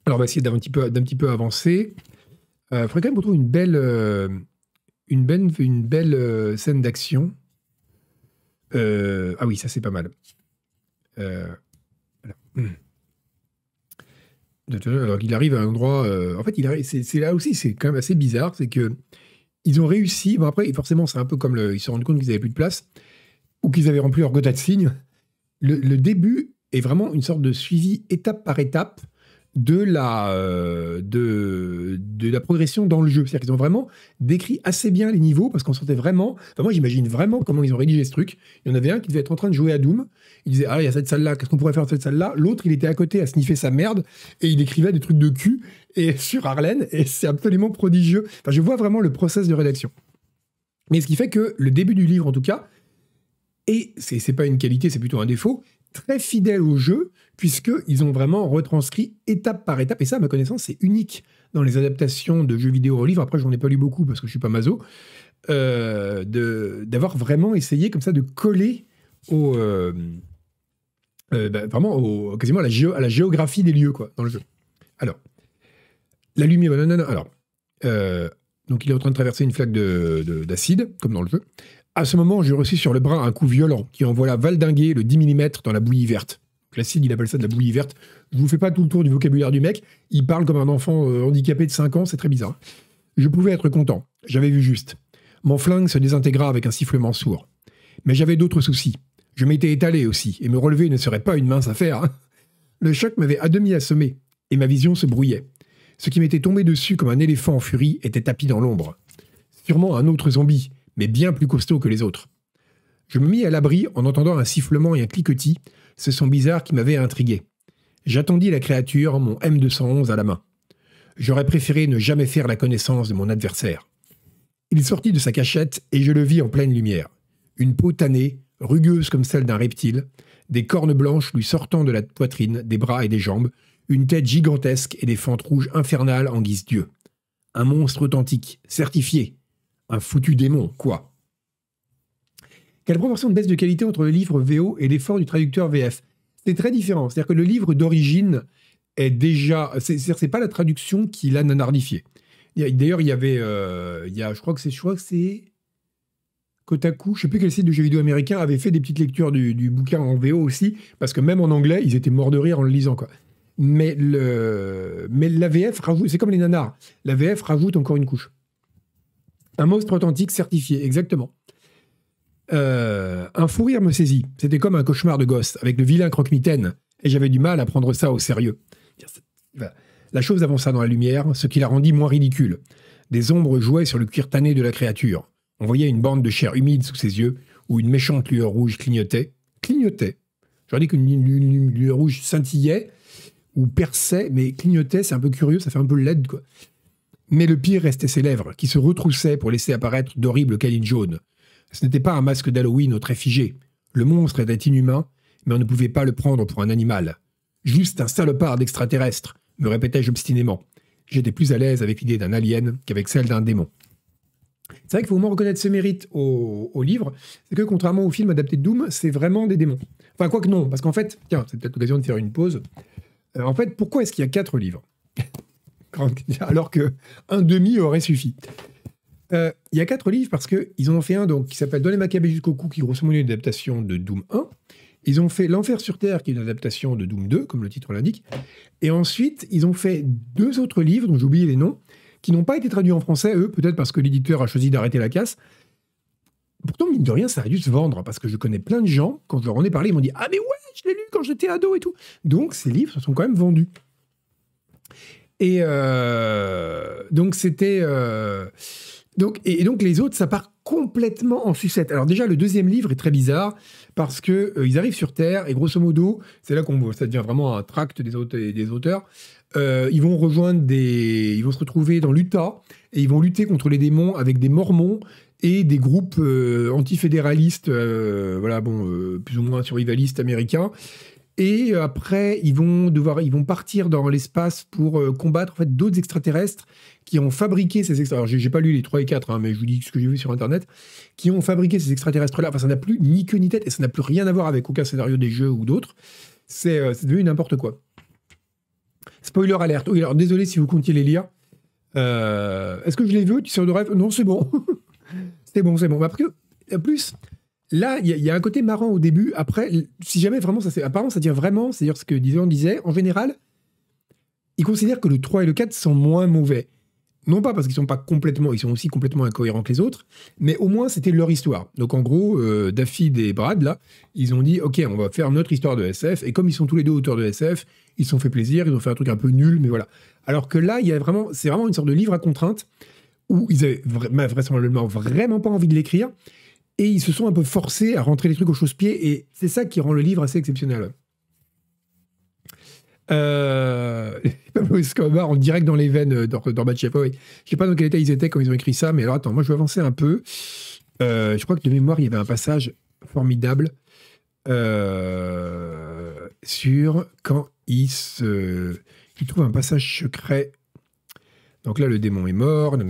Alors, on va essayer d'un petit peu, d'un petit peu avancer. Il euh, faudrait quand même qu'on trouve une belle, euh, une belle euh, scène d'action. ah oui, ça c'est pas mal. Hmm. Alors il arrive à un endroit. en fait, il c'est là aussi, c'est quand même assez bizarre, c'est que ils ont réussi. Bon après, forcément, c'est un peu comme ils se sont compte qu'ils n'avaient plus de place ou qu'ils avaient rempli leur quota de signes le, début est vraiment une sorte de suivi étape par étape de la, euh, de, la progression dans le jeu. C'est-à-dire qu'ils ont vraiment décrit assez bien les niveaux parce qu'on sentait vraiment. Enfin, moi, j'imagine vraiment comment ils ont rédigé ce truc. Il y en avait un qui devait être en train de jouer à Doom. Il disait Ah, il y a cette salle-là, qu'est-ce qu'on pourrait faire dans cette salle-là L'autre, il était à côté à sniffer sa merde et il écrivait des trucs de cul et sur Arlène et c'est absolument prodigieux. Enfin, je vois vraiment le process de rédaction. Mais ce qui fait que le début du livre, en tout cas, et c'est, pas une qualité, c'est plutôt un défaut, très fidèle au jeu, puisqu'ils ont vraiment retranscrit étape par étape, et ça, à ma connaissance, c'est unique dans les adaptations de jeux vidéo au livre. Après, j'en ai pas lu beaucoup parce que je suis pas mazo. Euh, d'avoir vraiment essayé comme ça de coller au. Euh, euh, bah, vraiment quasiment à la, géographie des lieux quoi dans le jeu. Alors, la lumière, Alors, donc il est en train de traverser une flaque d'acide, comme dans le jeu. À ce moment, je reçus sur le bras un coup violent qui envoie valdinguer le 10 mm dans la bouillie verte. Classique, il appelle ça de la bouillie verte. Je vous fais pas tout le tour du vocabulaire du mec. Il parle comme un enfant euh, handicapé de 5 ans, c'est très bizarre. Je pouvais être content. J'avais vu juste. Mon flingue se désintégra avec un sifflement sourd. Mais j'avais d'autres soucis. Je m'étais étalé aussi, et me relever ne serait pas une mince affaire. Hein. Le choc m'avait à demi assommé, et ma vision se brouillait. Ce qui m'était tombé dessus comme un éléphant en furie était tapi dans l'ombre. Sûrement un autre zombie, mais bien plus costaud que les autres. Je me mis à l'abri en entendant un sifflement et un cliquetis, ce son bizarre qui m'avait intrigué. J'attendis la créature, mon M211 à la main. J'aurais préféré ne jamais faire la connaissance de mon adversaire. Il sortit de sa cachette et je le vis en pleine lumière. Une peau tannée, rugueuse comme celle d'un reptile, des cornes blanches lui sortant de la poitrine, des bras et des jambes, une tête gigantesque et des fentes rouges infernales en guise d'yeux. Un monstre authentique, certifié, un foutu démon, quoi. Quelle proportion de baisse de qualité entre le livre VO et l'effort du traducteur VF C'est très différent. C'est-à-dire que le livre d'origine est déjà. C'est à dire pas la traduction qui l'a nanardifié. D'ailleurs, il y avait. Euh, il y a, je crois que c'est. Je crois que c'est. Kotaku, je sais plus quel site de jeux vidéo américain avait fait des petites lectures du, bouquin en VO aussi, parce que même en anglais, ils étaient morts de rire en le lisant, quoi. Mais le, mais la VF rajoute, c'est comme les nanars, la VF rajoute encore une couche. Un monstre authentique certifié, exactement. Euh, un fou rire me saisit. C'était comme un cauchemar de gosse, avec le vilain croque-mitaine, et j'avais du mal à prendre ça au sérieux. La chose avança dans la lumière, ce qui la rendit moins ridicule. Des ombres jouaient sur le cuir tanné de la créature. On voyait une bande de chair humide sous ses yeux, où une méchante lueur rouge clignotait. Clignotait. J'aurais dit qu'une lueur rouge scintillait, ou perçait, mais clignotait, c'est un peu curieux, ça fait un peu laide, quoi. Mais le pire restait ses lèvres, qui se retroussaient pour laisser apparaître d'horribles canines jaunes. Ce n'était pas un masque d'Halloween au trait figé. Le monstre était inhumain, mais on ne pouvait pas le prendre pour un animal. Juste un salopard d'extraterrestre, me répétais-je obstinément. J'étais plus à l'aise avec l'idée d'un alien qu'avec celle d'un démon. C'est vrai qu'il faut au moins reconnaître ce mérite au, livre, c'est que contrairement au film adapté de Doom, c'est vraiment des démons. Enfin, quoi que non, parce qu'en fait, tiens, c'est peut-être l'occasion de faire une pause. Euh, en fait, pourquoi est-ce qu'il y a quatre livres alors que un demi aurait suffi. Euh, il y a quatre livres parce qu'ils en ont fait un donc, qui s'appelle Donner les Maccabées jusqu'au cou, qui grosso modo une adaptation de Doom 1. Ils ont fait L'Enfer sur Terre, qui est une adaptation de Doom 2, comme le titre l'indique. Et ensuite, ils ont fait deux autres livres, dont j'ai oublié les noms, qui n'ont pas été traduits en français, eux, peut-être parce que l'éditeur a choisi d'arrêter la casse. Pourtant, mine de rien, ça a dû se vendre, parce que je connais plein de gens, quand je leur en ai parlé, ils m'ont dit Ah, mais ouais, je l'ai lu quand j'étais ado et tout. Donc, ces livres se sont quand même vendus. Et euh, donc, c'était. Euh, donc, et, donc, les autres, ça part complètement en sucette. Alors, déjà, le deuxième livre est très bizarre parce que euh, ils arrivent sur Terre et grosso modo, c'est là qu'on voit ça devient vraiment un tract des, auteurs. ils vont rejoindre des. Ils vont se retrouver dans l'Utah et ils vont lutter contre les démons avec des mormons et des groupes antifédéralistes, voilà, bon, plus ou moins survivalistes américains. Et euh, après, ils vont devoir, ils vont partir dans l'espace pour euh, combattre en fait, d'autres extraterrestres qui ont fabriqué ces extraterrestres. Alors, j'ai pas lu les 3 et 4, hein, mais je vous dis ce que j'ai vu sur Internet. Qui ont fabriqué ces extraterrestres-là. Enfin, ça n'a plus ni queue ni tête et ça n'a plus rien à voir avec aucun scénario des jeux ou d'autres. C'est euh, devenu n'importe quoi. Spoiler alerte. Oui, alors désolé si vous comptiez les lire. Est-ce que je les veux Tu sors de rêve Non, c'est bon. c'est bon, c'est bon. Après, en plus, Là, il y, a un côté marrant au début. Après, si jamais vraiment ça c'est apparemment, ça tient vraiment, c'est-à-dire ce que disons disait, en général, ils considèrent que le 3 et le 4 sont moins mauvais. Non pas parce qu'ils sont pas complètement, ils sont aussi complètement incohérents que les autres, mais au moins c'était leur histoire. Donc en gros, euh, Daffy et Brad, là, ils ont dit, ok, on va faire notre histoire de SF, et comme ils sont tous les deux auteurs de SF, ils se sont fait plaisir, ils ont fait un truc un peu nul, mais voilà. Alors que là, il y a vraiment, c'est vraiment une sorte de livre à contrainte, où ils avaient vraisemblablement vraiment pas envie de l'écrire, et ils se sont un peu forcés à rentrer les trucs aux chausse-pieds, et c'est ça qui rend le livre assez exceptionnel. Euh, en direct dans les veines je Je sais pas dans quel état ils étaient quand ils ont écrit ça, mais alors attends, moi je vais avancer un peu. Euh, je crois que de mémoire, il y avait un passage formidable euh, sur quand il se. trouve un passage secret. Donc là, le démon est mort, non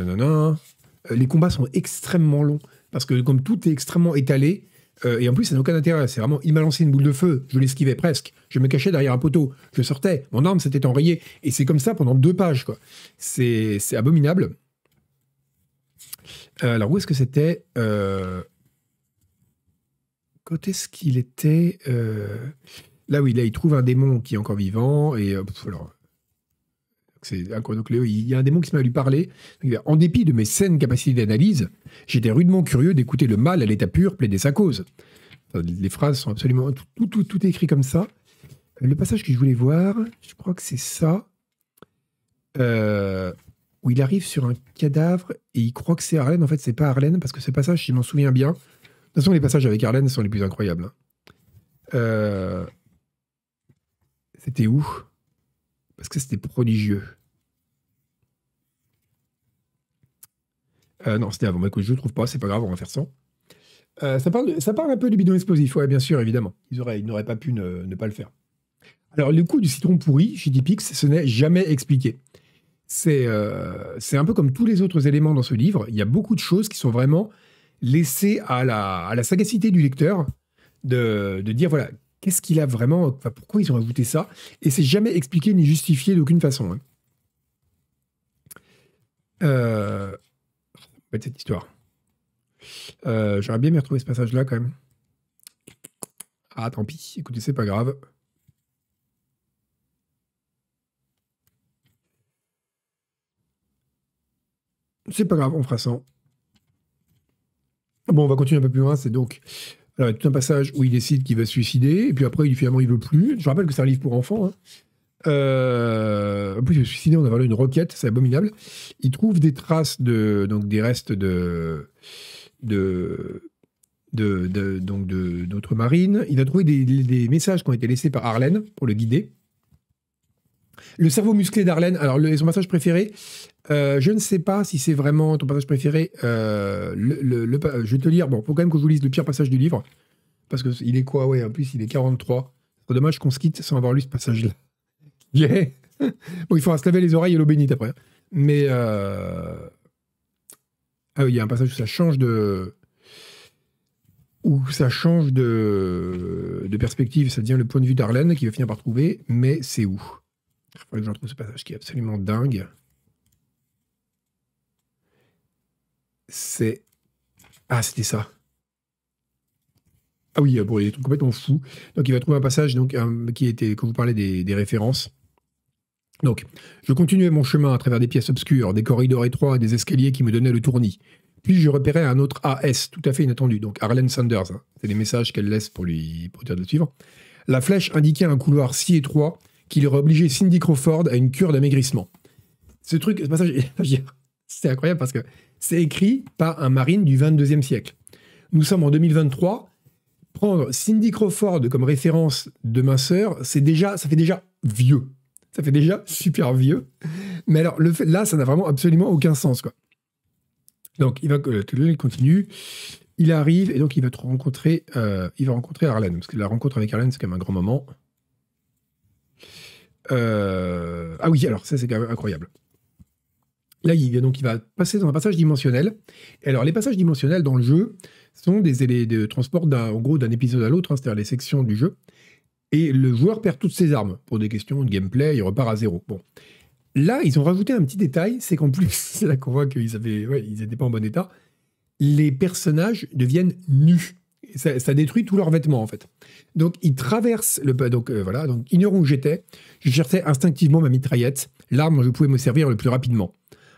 euh, Les combats sont extrêmement longs parce que comme tout est extrêmement étalé, euh, et en plus, ça n'a aucun intérêt. C'est vraiment, il m'a lancé une boule de feu, je l'esquivais presque, je me cachais derrière un poteau, je sortais, mon arme s'était enrayée, et c'est comme ça pendant deux pages, quoi. C'est abominable. Euh, alors, où est-ce que c'était euh, Quand est-ce qu'il était Là, oui, là, il trouve un démon qui est encore vivant, et c'est il y a un démon qui se met à lui parler. En dépit de mes saines capacités d'analyse, j'étais rudement curieux d'écouter le mal à l'état pur plaider sa cause. Euh, les phrases sont absolument tout, tout, écrit comme ça. Le passage que je voulais voir, je crois que c'est ça, euh, où il arrive sur un cadavre et il croit que c'est Arlène. En fait, c'est pas Arlène parce que ce passage, je m'en souviens bien, de toute façon, les passages avec Arlène sont les plus incroyables. Hein. Euh, c'était où parce que c'était prodigieux. Euh, non, c'était avant. Bah, écoute, je ne trouve pas, c'est pas grave, on va faire ça. Euh, ça, parle, ça parle un peu du bidon explosif, Oui, bien sûr, évidemment. Ils, auraient, ils n'auraient pas pu ne, pas le faire. Alors, le coût du citron pourri chez Dipix, ce n'est jamais expliqué. C'est, euh, c'est un peu comme tous les autres éléments dans ce livre. Il y a beaucoup de choses qui sont vraiment laissées à la, sagacité du lecteur de dire voilà, ce qu'il a vraiment, pourquoi ils ont ajouté ça Et c'est jamais expliqué ni justifié d'aucune façon. Hein. Euh, cette histoire. Euh, J'aurais bien aimé retrouver ce passage-là quand même. Ah, tant pis. Écoutez, c'est pas grave. C'est pas grave, on fera ça. Bon, on va continuer un peu plus loin. C'est donc alors, il tout un passage où il décide qu'il va se suicider, et puis après, il, finalement, ah il veut plus. Je rappelle que c'est un livre pour enfants. Hein. Euh, en plus, il se suicider, on a une roquette, c'est abominable. Il trouve des traces de, donc des restes de, de, de, donc de notre marine. Il a trouvé des, des, messages qui ont été laissés par Arlène pour le guider. Le cerveau musclé d'Arlène, alors le, son passage préféré, euh, je ne sais pas si c'est vraiment ton passage préféré. Euh, le, euh, je vais te lire, bon, faut quand même que je vous lise le pire passage du livre, parce qu'il est quoi, ouais, en plus il est 43. C'est dommage qu'on se quitte sans avoir lu ce passage-là. bon, il faudra se laver les oreilles et l'eau bénite après. Hein. Mais... Ah oui, il y a un passage où ça change de où ça change de, de perspective, ça devient le point de vue d'Arlène qui va finir par trouver, mais c'est où que je retrouve ce passage qui est absolument dingue. C'est. Ah, c'était ça. Ah oui, bon, il est complètement fou. Donc, il va trouver un passage donc, euh, qui était, quand vous parlez des, références. Donc, je continuais mon chemin à travers des pièces obscures, des corridors étroits et des escaliers qui me donnaient le tournis. Puis je repérais un autre AS, tout à fait inattendu, donc Arlene Sanders. Hein. C'est les messages qu'elle laisse pour lui pour dire de suivre. La flèche indiquait un couloir si étroit qu'il aurait obligé Cindy Crawford à une cure d'amaigrissement. Ce truc, ce passage, c'est incroyable parce que c'est écrit par un marine du 22e siècle. Nous sommes en 2023. Prendre Cindy Crawford comme référence de minceur, c'est déjà, ça fait déjà vieux. Ça fait déjà super vieux. Mais alors, le là, ça n'a vraiment absolument aucun sens. Quoi. Donc, il va euh, continue. Il arrive et donc il va rencontrer, euh, il va rencontrer Arlen parce que la rencontre avec Arlen c'est quand même un grand moment. Euh... Ah oui, alors ça c'est quand même incroyable. Là, il, donc, il va passer dans un passage dimensionnel. Et alors, les passages dimensionnels dans le jeu sont des, éléments de transport d'un, gros d'un épisode à l'autre, hein, c'est-à-dire les sections du jeu. Et le joueur perd toutes ses armes pour des questions de gameplay, il repart à zéro. Bon. Là, ils ont rajouté un petit détail, c'est qu'en plus, c'est là qu'on voit qu'ils n'étaient pas en bon état, les personnages deviennent nus. Ça, détruit tous leurs vêtements en fait. Donc ils traversent le donc euh, voilà donc ignorant où j'étais, je cherchais instinctivement ma mitraillette, l'arme dont je pouvais me servir le plus rapidement.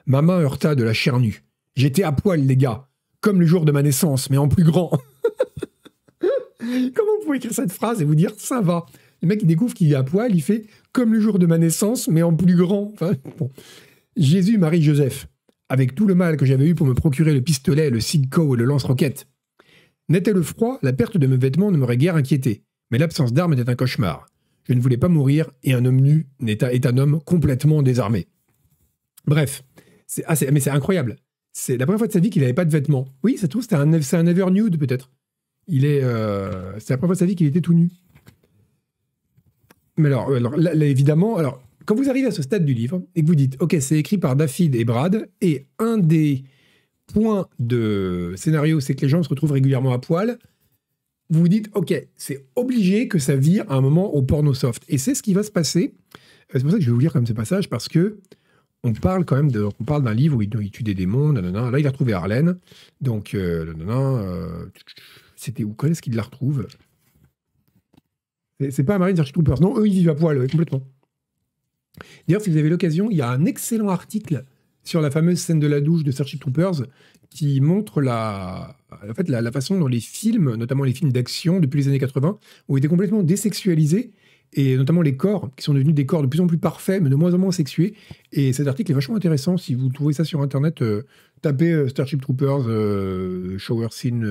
Ma main heurta de la chair nue. J'étais à poil les gars, comme le jour de ma naissance mais en plus grand. Comment vous pouvez écrire cette phrase et vous dire ça va Le mec il découvre qu'il est à poil, il fait comme le jour de ma naissance mais en plus grand. Jésus, Marie, Joseph, avec tout le mal que j'avais eu pour me procurer le pistolet, le Sigco et le lance-roquette N'était le froid, la perte de mes vêtements ne m'aurait guère inquiété, mais l'absence d'armes était un cauchemar. Je ne voulais pas mourir, et un homme nu est un homme complètement désarmé. Bref, ah, mais c'est incroyable. C'est la première fois de sa vie qu'il n'avait pas de vêtements. Oui, ça trouve, c'est un, un nude peut-être. Il est, euh, c'est la première fois de sa vie qu'il était tout nu. Mais alors, alors évidemment, alors quand vous arrivez à ce stade du livre et que vous dites, ok, c'est écrit par David et Brad et un des point de scénario, c'est que les gens se retrouvent régulièrement à poil, vous vous dites, OK, c'est obligé que ça vire à un moment au porno soft. Et c'est ce qui va se passer. Euh, c'est pour ça que je vais vous lire comme même ce passage, parce que on parle quand même de, on parle d'un livre où il, tue des démons, Là, il a retrouvé Arlène. Donc, euh, euh, c'était où Quand est-ce qu'il la retrouve C'est pas Marine Search Troopers. Non, eux, ils vivent à poil, complètement. D'ailleurs, si vous avez l'occasion, il y a un excellent article sur la fameuse scène de la douche de Starship Troopers qui montre la, fait, la, façon dont les films, notamment les films d'action depuis les années 80, ont été complètement désexualisés et notamment les corps, qui sont devenus des corps de plus en plus parfaits, mais de moins en moins sexués. Et cet article est vachement intéressant. Si vous trouvez ça sur Internet, euh, tapez euh, Starship Troopers, euh, Shower Scene,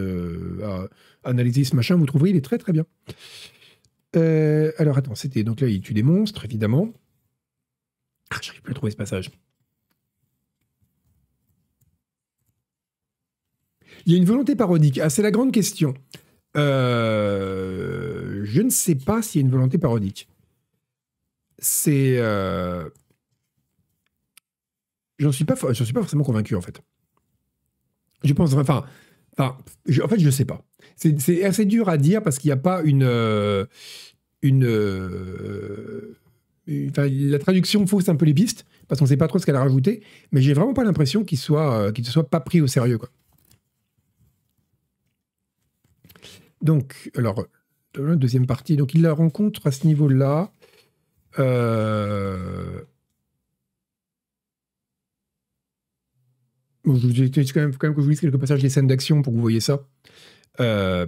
Analysis, machin, vous trouverez, il est très très bien. alors attends, c'était donc là, il tue des monstres, évidemment. Ah, j'arrive plus à trouver ce passage. Il y a une volonté parodique. Ah, c'est la grande question. Euh, je ne sais pas s'il y a une volonté parodique. C'est. Euh... J'en suis, pas, suis pas forcément convaincu, en fait. Je pense. Enfin. enfin en fait, je ne sais pas. C'est assez dur à dire parce qu'il n'y a pas une. Euh, une. Euh, la traduction fausse un peu les pistes, parce qu'on ne sait pas trop ce qu'elle a rajouté, mais j'ai vraiment pas l'impression qu'il ne soit pas pris au sérieux. Quoi. Donc, alors, deuxième partie. Donc, il la rencontre à ce niveau-là. Euh, je vous quand même, que je vous lise quelques passages des scènes d'action pour que vous voyez ça. Euh,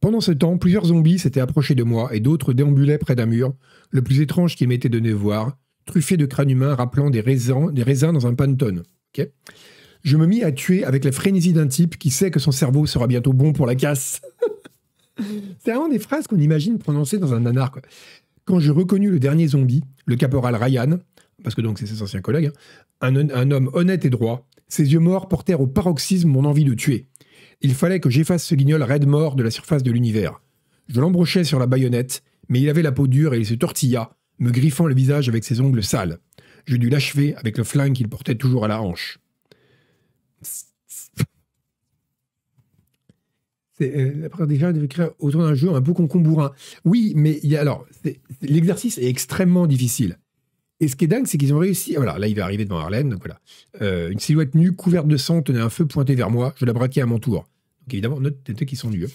pendant ce temps, plusieurs zombies s'étaient approchés de moi et d'autres déambulaient près d'un mur, le plus étrange qui m'était donné voir, truffé de crânes humains rappelant des raisins, des raisins dans un pantone. je me mis à tuer avec la frénésie d'un type qui sait que son cerveau sera bientôt bon pour la casse. C'est vraiment des phrases qu'on imagine prononcées dans un nanar. Quand je reconnus le dernier zombie, le caporal Ryan, parce que donc c'est ses anciens collègues, hein, un, homme honnête et droit, ses yeux morts portèrent au paroxysme mon envie de tuer. Il fallait que j'efface ce guignol raide mort de la surface de l'univers. Je l'embrochais sur la baïonnette, mais il avait la peau dure et il se tortilla, me griffant le visage avec ses ongles sales. Je dû l'achever avec le flingue qu'il portait toujours à la hanche. Euh, après déjà autour d'un jeu un beau bourrin. Oui, mais alors, l'exercice est extrêmement difficile. Et ce qui est dingue, c'est qu'ils ont réussi. Ah, voilà, là, il va arriver devant Harlem, voilà. Euh, une silhouette nue, couverte de sang, tenait un feu pointé vers moi. Je la braquais à mon tour. Donc évidemment, notez qu'ils sont nus.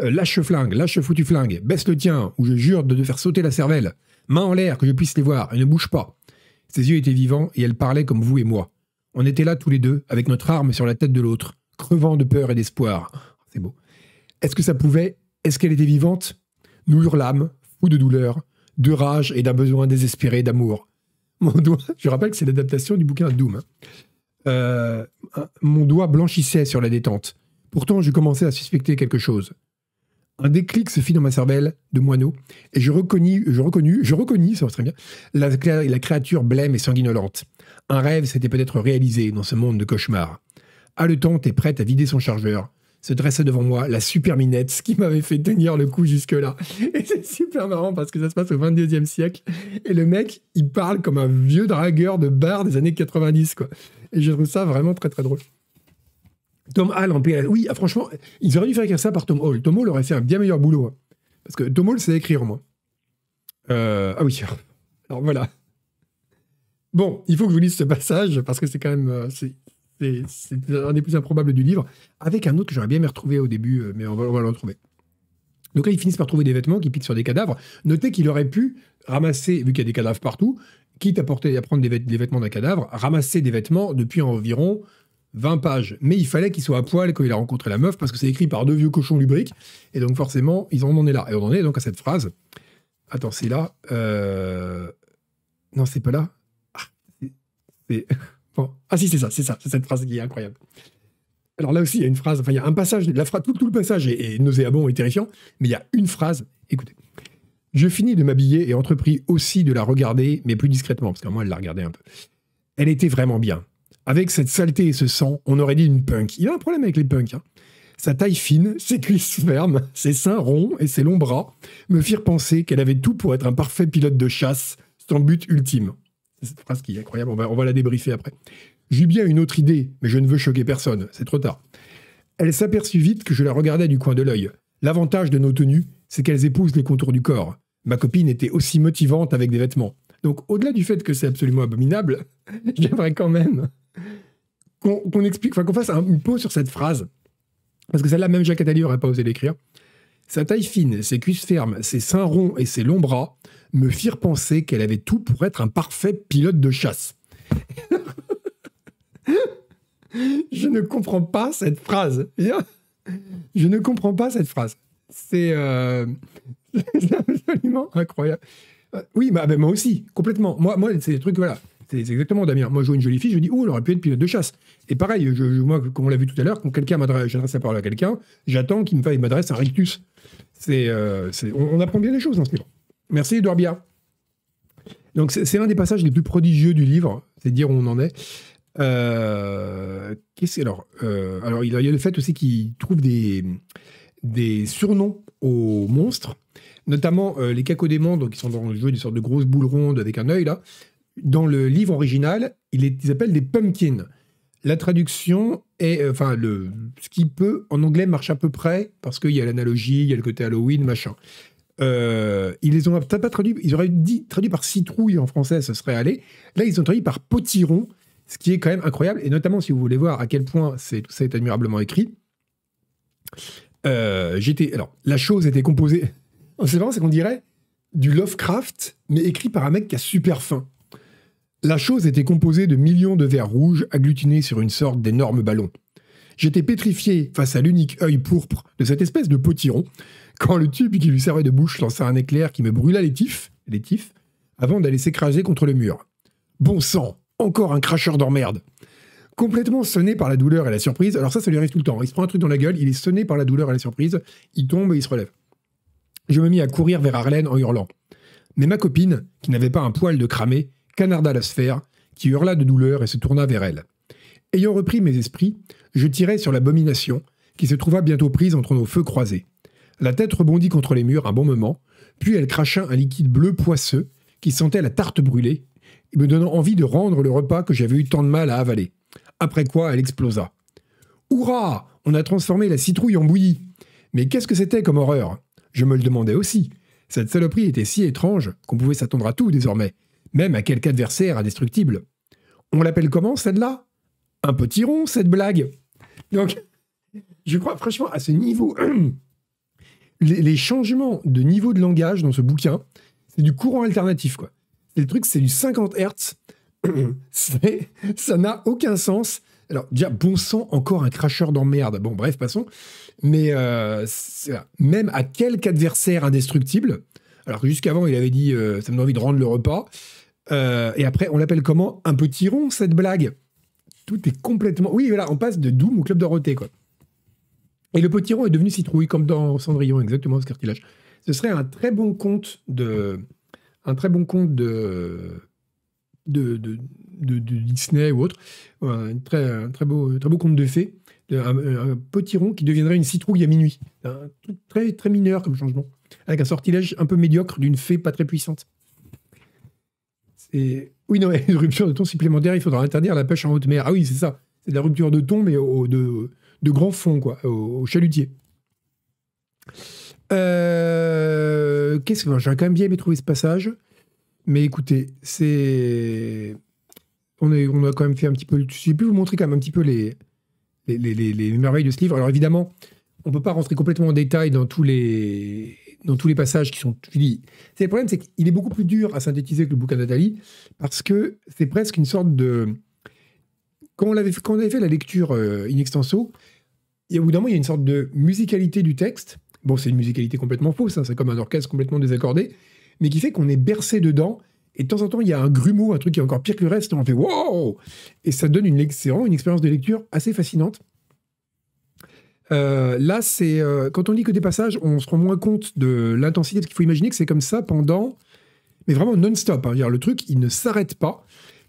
Euh, lâche flingue, lâche foutu flingue, baisse le tien, ou je jure de te faire sauter la cervelle. Main en l'air, que je puisse les voir, et ne bouge pas. Ses yeux étaient vivants, et elle parlait comme vous et moi. On était là tous les deux, avec notre arme sur la tête de l'autre, crevant de peur et d'espoir. C'est beau. Est-ce que ça pouvait Est-ce qu'elle était vivante Nous hurlâmes, fous de douleur, de rage et d'un besoin désespéré d'amour. Mon doigt, je rappelle que c'est l'adaptation du bouquin Doom. Hein. Euh, mon doigt blanchissait sur la détente. Pourtant, je commençais à suspecter quelque chose. Un déclic se fit dans ma cervelle de moineau et je reconnus, je reconnus, je reconnus, ça va très bien, la, la créature blême et sanguinolente. Un rêve s'était peut-être réalisé dans ce monde de cauchemars. Haletante et prête à vider son chargeur, se dressait devant moi la super minette, ce qui m'avait fait tenir le coup jusque-là. Et c'est super marrant parce que ça se passe au 22e siècle. Et le mec, il parle comme un vieux dragueur de bar des années 90, quoi. Et je trouve ça vraiment très, très drôle. Tom Hall en PLS. Oui, ah, franchement, ils auraient dû faire écrire ça par Tom Hall. Tom Hall aurait fait un bien meilleur boulot. Hein. Parce que Tom Hall sait écrire, moi. Euh, ah oui, alors voilà. Bon, il faut que je vous lise ce passage parce que c'est quand même. Euh, c'est un des plus improbables du livre, avec un autre que j'aurais bien aimé retrouver au début, euh, mais on va, on va le retrouver. Donc là, ils finissent par trouver des vêtements qui piquent sur des cadavres. Notez qu'il aurait pu ramasser, vu qu'il y a des cadavres partout, quitte à, porter, à prendre des, des vêtements d'un cadavre, ramasser des vêtements depuis environ 20 pages. Mais il fallait qu'il soit à poil quand il a rencontré la meuf, parce que c'est écrit par deux vieux cochons lubriques. Et donc forcément, ils en, est là. Et on en est donc à cette phrase. Attends, c'est là. Euh, non, c'est pas là. Ah, c'est... Ah si, c'est ça, c'est ça, c'est cette phrase qui est incroyable. Alors là aussi, il y a une phrase, enfin il y a un passage, la phrase, tout, le passage est, nauséabond et terrifiant, mais il y a une phrase, écoutez. Je finis de m'habiller et entrepris aussi de la regarder, mais plus discrètement, parce qu'à moi, elle l'a regardait un peu. Elle était vraiment bien. Avec cette saleté et ce sang, on aurait dit une punk. Il y a un problème avec les punks. Hein. Sa taille fine, ses cuisses fermes, ses seins ronds et ses longs bras me firent penser qu'elle avait tout pour être un parfait pilote de chasse, son but ultime cette phrase qui est incroyable, on va, la débriefer après. J'ai bien une autre idée, mais je ne veux choquer personne, c'est trop tard. Elle s'aperçut vite que je la regardais du coin de l'œil. L'avantage de nos tenues, c'est qu'elles épousent les contours du corps. Ma copine était aussi motivante avec des vêtements. Donc, au-delà du fait que c'est absolument abominable, j'aimerais quand même qu'on explique, qu'on fasse un, une pause sur cette phrase. Parce que celle-là, même Jacques Attali n'aurait pas osé l'écrire. Sa taille fine, ses cuisses fermes, ses seins ronds et ses longs bras me firent penser qu'elle avait tout pour être un parfait pilote de chasse. Je ne comprends pas cette phrase. Je ne comprends pas cette phrase. C'est euh, absolument incroyable. Euh, oui, bah, bah, moi aussi, complètement. Moi, moi c'est des trucs, voilà. C'est exactement Damien. Moi, je vois une jolie fille, je dis, oh, elle aurait pu être pilote de chasse. Et pareil, je, moi, comme on l'a vu tout à l'heure, quand quelqu'un m'adresse, j'adresse la parole à quelqu'un, j'attends qu'il me m'adresse un rictus. C'est, euh, on, apprend bien les choses dans ce Merci, Edouard Bia. Donc, c'est, un des passages les plus prodigieux du livre, c'est dire où on en est. Euh, qu'est-ce alors euh, Alors, il y a le fait aussi qu'il trouve des, surnoms aux monstres notamment les cacodémons, qui sont dans le jeu des sortes de grosses boules rondes avec un œil là dans le livre original, ils les appellent des pumpkins. La traduction est, euh, enfin, le, ce qui peut, en anglais, marche à peu près, parce qu'il y a l'analogie, il y a le côté Halloween, machin. Euh, ils les ont pas traduit, ils auraient dit traduit par citrouille en français, ça serait allé. Là, ils ont traduit par potiron, ce qui est quand même incroyable, et notamment si vous voulez voir à quel point c'est, tout ça est admirablement écrit. Euh, j'étais, alors, la chose était composée. C'est vraiment, c'est qu'on dirait du Lovecraft, mais écrit par un mec qui a super faim. La chose était composée de millions de vers rouges agglutinés sur une sorte d'énorme ballon. J'étais pétrifié face à l'unique œil pourpre de cette espèce de potiron, quand le tube qui lui servait de bouche lança un éclair qui me brûla les tifs, les tifs avant d'aller s'écraser contre le mur. Bon sang Encore un cracheur d'emmerde Complètement sonné par la douleur et la surprise, alors ça, ça lui arrive tout le temps. Il se prend un truc dans la gueule, il est sonné par la douleur et la surprise, il tombe et il se relève. Je me mis à courir vers Arlène en hurlant. Mais ma copine, qui n'avait pas un poil de cramé, canarda la sphère, qui hurla de douleur et se tourna vers elle. Ayant repris mes esprits, je tirai sur l'abomination, qui se trouva bientôt prise entre nos feux croisés. La tête rebondit contre les murs un bon moment, puis elle cracha un liquide bleu poisseux qui sentait la tarte brûlée, et me donnant envie de rendre le repas que j'avais eu tant de mal à avaler. Après quoi, elle explosa. Hurrah On a transformé la citrouille en bouillie Mais qu'est-ce que c'était comme horreur Je me le demandais aussi. Cette saloperie était si étrange qu'on pouvait s'attendre à tout désormais, même à quelque adversaire indestructible. On l'appelle comment celle-là Un petit rond, cette blague. Donc, je crois franchement à ce niveau, les changements de niveau de langage dans ce bouquin, c'est du courant alternatif, quoi. Le truc, c'est du 50 Hertz. ça n'a aucun sens. Alors, déjà, bon sang, encore un cracheur d'emmerde. Bon, bref, passons. Mais euh, même à quelque adversaire indestructible, alors jusqu'avant, il avait dit euh, ça me donne envie de rendre le repas. Euh, et après, on l'appelle comment Un petit rond, cette blague. Tout est complètement. Oui, voilà, on passe de Doom au Club Dorothée, quoi. Et le petit rond est devenu citrouille, comme dans Cendrillon, exactement ce cartilage. Ce serait un très bon conte de. Un très bon conte de. De, Disney ou autre, un très, très, beau, très beau conte de fées, un, un, petit rond qui deviendrait une citrouille à minuit. Un très, très mineur comme changement, avec un sortilège un peu médiocre d'une fée pas très puissante. Oui, non, une rupture de ton supplémentaire, il faudra interdire la pêche en haute mer. Ah oui, c'est ça. C'est de la rupture de ton, mais de, de grand fond, quoi, au, chalutier. Euh, qu'est-ce que. J'ai quand même bien aimé trouver ce passage. Mais écoutez, c'est. On, a quand même fait un petit peu. Je sais plus vous montrer quand même un petit peu les, les, les merveilles de ce livre. Alors évidemment, on ne peut pas rentrer complètement en détail dans tous les, dans tous les passages qui sont. C'est le problème, c'est qu'il est beaucoup plus dur à synthétiser que le bouquin Nathalie parce que c'est presque une sorte de. Quand on, avait, fait la lecture euh, in extenso, et au bout d'un moment, il y a une sorte de musicalité du texte. Bon, c'est une musicalité complètement fausse, hein, c'est comme un orchestre complètement désaccordé, mais qui fait qu'on est bercé dedans. Et de temps en temps, il y a un grumeau, un truc qui est encore pire que le reste, on fait wow Et ça donne une expérience de lecture assez fascinante. Euh, là, c'est euh, quand on lit que des passages, on se rend moins compte de l'intensité, parce qu'il faut imaginer que c'est comme ça pendant, mais vraiment non-stop. Hein. Le truc, il ne s'arrête pas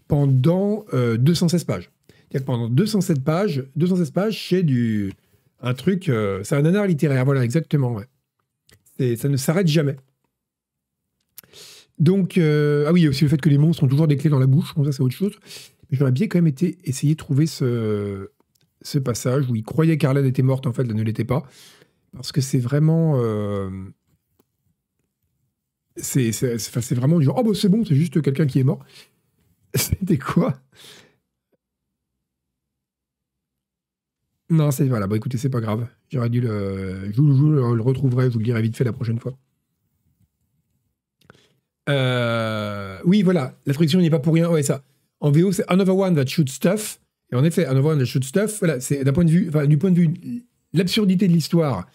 pendant 216 euh, pages. Que pendant 207 pages, 216 pages, c'est du un truc, c'est un anard littéraire. Voilà, exactement. Ouais. Ça ne s'arrête jamais. Donc, ah oui, aussi le fait que les monstres ont toujours des clés dans la bouche, bon, ça c'est autre chose. j'aurais bien quand même été essayer de trouver ce, ce passage où il croyait qu'Arlène était morte, en fait, elle ne l'était pas. Parce que c'est vraiment. Euh, c'est vraiment du genre, oh, bah, c'est bon, c'est juste quelqu'un qui est mort. C'était quoi Non, c'est. Voilà, bah écoutez, c'est pas grave. J'aurais dû le. Je, le retrouverai, je vous le dirai vite fait la prochaine fois. Euh, oui, voilà, la friction n'est pas pour rien. Ouais, ça. En VO, c'est Another One That shoot Stuff. Et en effet, à novembre de stuff, voilà, c'est d'un point de vue, du point de vue, l'absurdité de l'histoire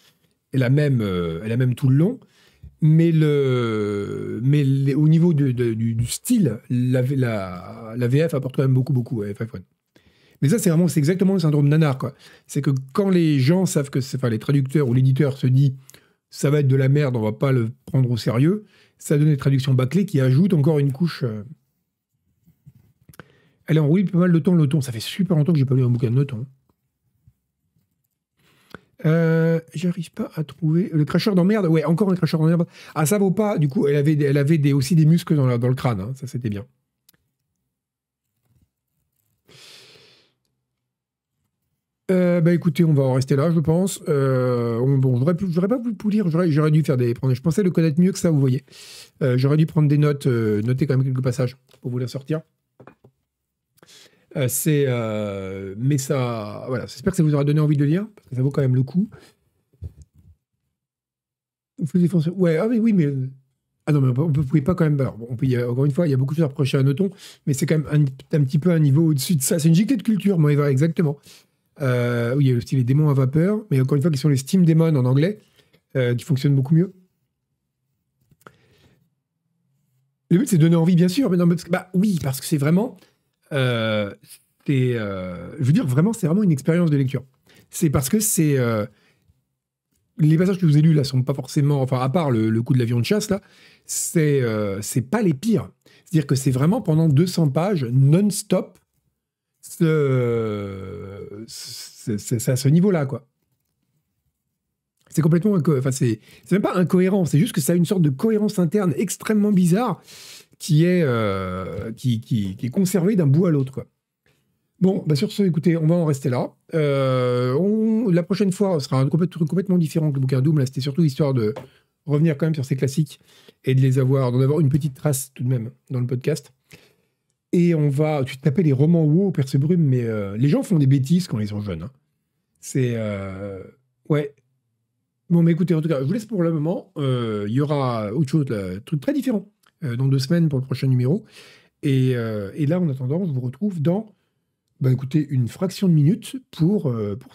est la même, euh, est la même tout le long. Mais, le, mais au niveau de, du, style, la, la, VF apporte quand même beaucoup, beaucoup à ff Mais ça, c'est vraiment, c'est exactement le syndrome nanar, quoi. C'est que quand les gens savent que, enfin, les traducteurs ou l'éditeur se dit, ça va être de la merde, on va pas le prendre au sérieux, ça donne des traductions bâclées qui ajoutent encore une couche. Euh, elle oui, pas mal de temps, le ton. Ça fait super longtemps que n'ai pas lu un bouquin de thon. Euh, j'arrive pas à trouver. Le cracheur d'emmerde, ouais, encore un cracheur d'emmerde. Ah, ça vaut pas. Du coup, elle avait, elle avait des, aussi des muscles dans, le crâne. Hein. Ça, c'était bien. Euh, bah écoutez, on va en rester là, je pense. Euh, bon, j'aurais, pas vous lire, j'aurais, dû faire des. Prendre, je pensais le connaître mieux que ça, vous voyez. Euh, j'aurais dû prendre des notes, euh, noter quand même quelques passages pour vous les sortir. Euh, c'est, euh, mais ça, voilà, j'espère que ça vous aura donné envie de le lire, parce que ça vaut quand même le coup. Ouais, ah oui, mais. Ah non, mais on ne pouvait pas quand même. encore une fois, il y a beaucoup de choses à reprocher à Noton, mais c'est quand même un, petit peu un niveau au-dessus de ça. C'est une giclée de culture, moi, exactement. Euh, oui, il y a le Les démons à vapeur, mais encore une fois, qui sont les Steam Demons en anglais, qui fonctionnent beaucoup mieux. Le but, c'est de donner envie, bien sûr, mais non, mais, bah oui, parce que c'est vraiment euh, euh, je veux dire, vraiment, c'est vraiment une expérience de lecture. C'est parce que c'est euh, les passages que je vous ai lus là sont pas forcément, enfin, à part le, coup de l'avion de chasse là, c'est c'est pas les pires. C'est-à-dire que c'est vraiment pendant 200 pages non-stop, c'est à ce niveau-là, quoi. C'est complètement, enfin c'est, même pas incohérent, c'est juste que ça a une sorte de cohérence interne extrêmement bizarre qui est, euh, qui, qui, est conservé d'un bout à l'autre. Bon, bah sur ce, écoutez, on va en rester là. Euh, la prochaine fois, ce sera un truc complètement différent que le bouquin Doom. c'était surtout histoire de revenir quand même sur ces classiques et de les avoir, d'en avoir une petite trace tout de même dans le podcast. Et on va, tu tapais les romans WoW, ce Brume, mais euh, les gens font des bêtises quand ils sont jeunes. Hein. C'est. ouais. Bon, mais écoutez, en tout cas, je vous laisse pour le moment. Il y aura autre chose, un truc très différent. Euh, dans deux semaines pour le prochain numéro. Et, euh, et là, en attendant, je vous retrouve dans, ben, une fraction de minute pour, euh, pour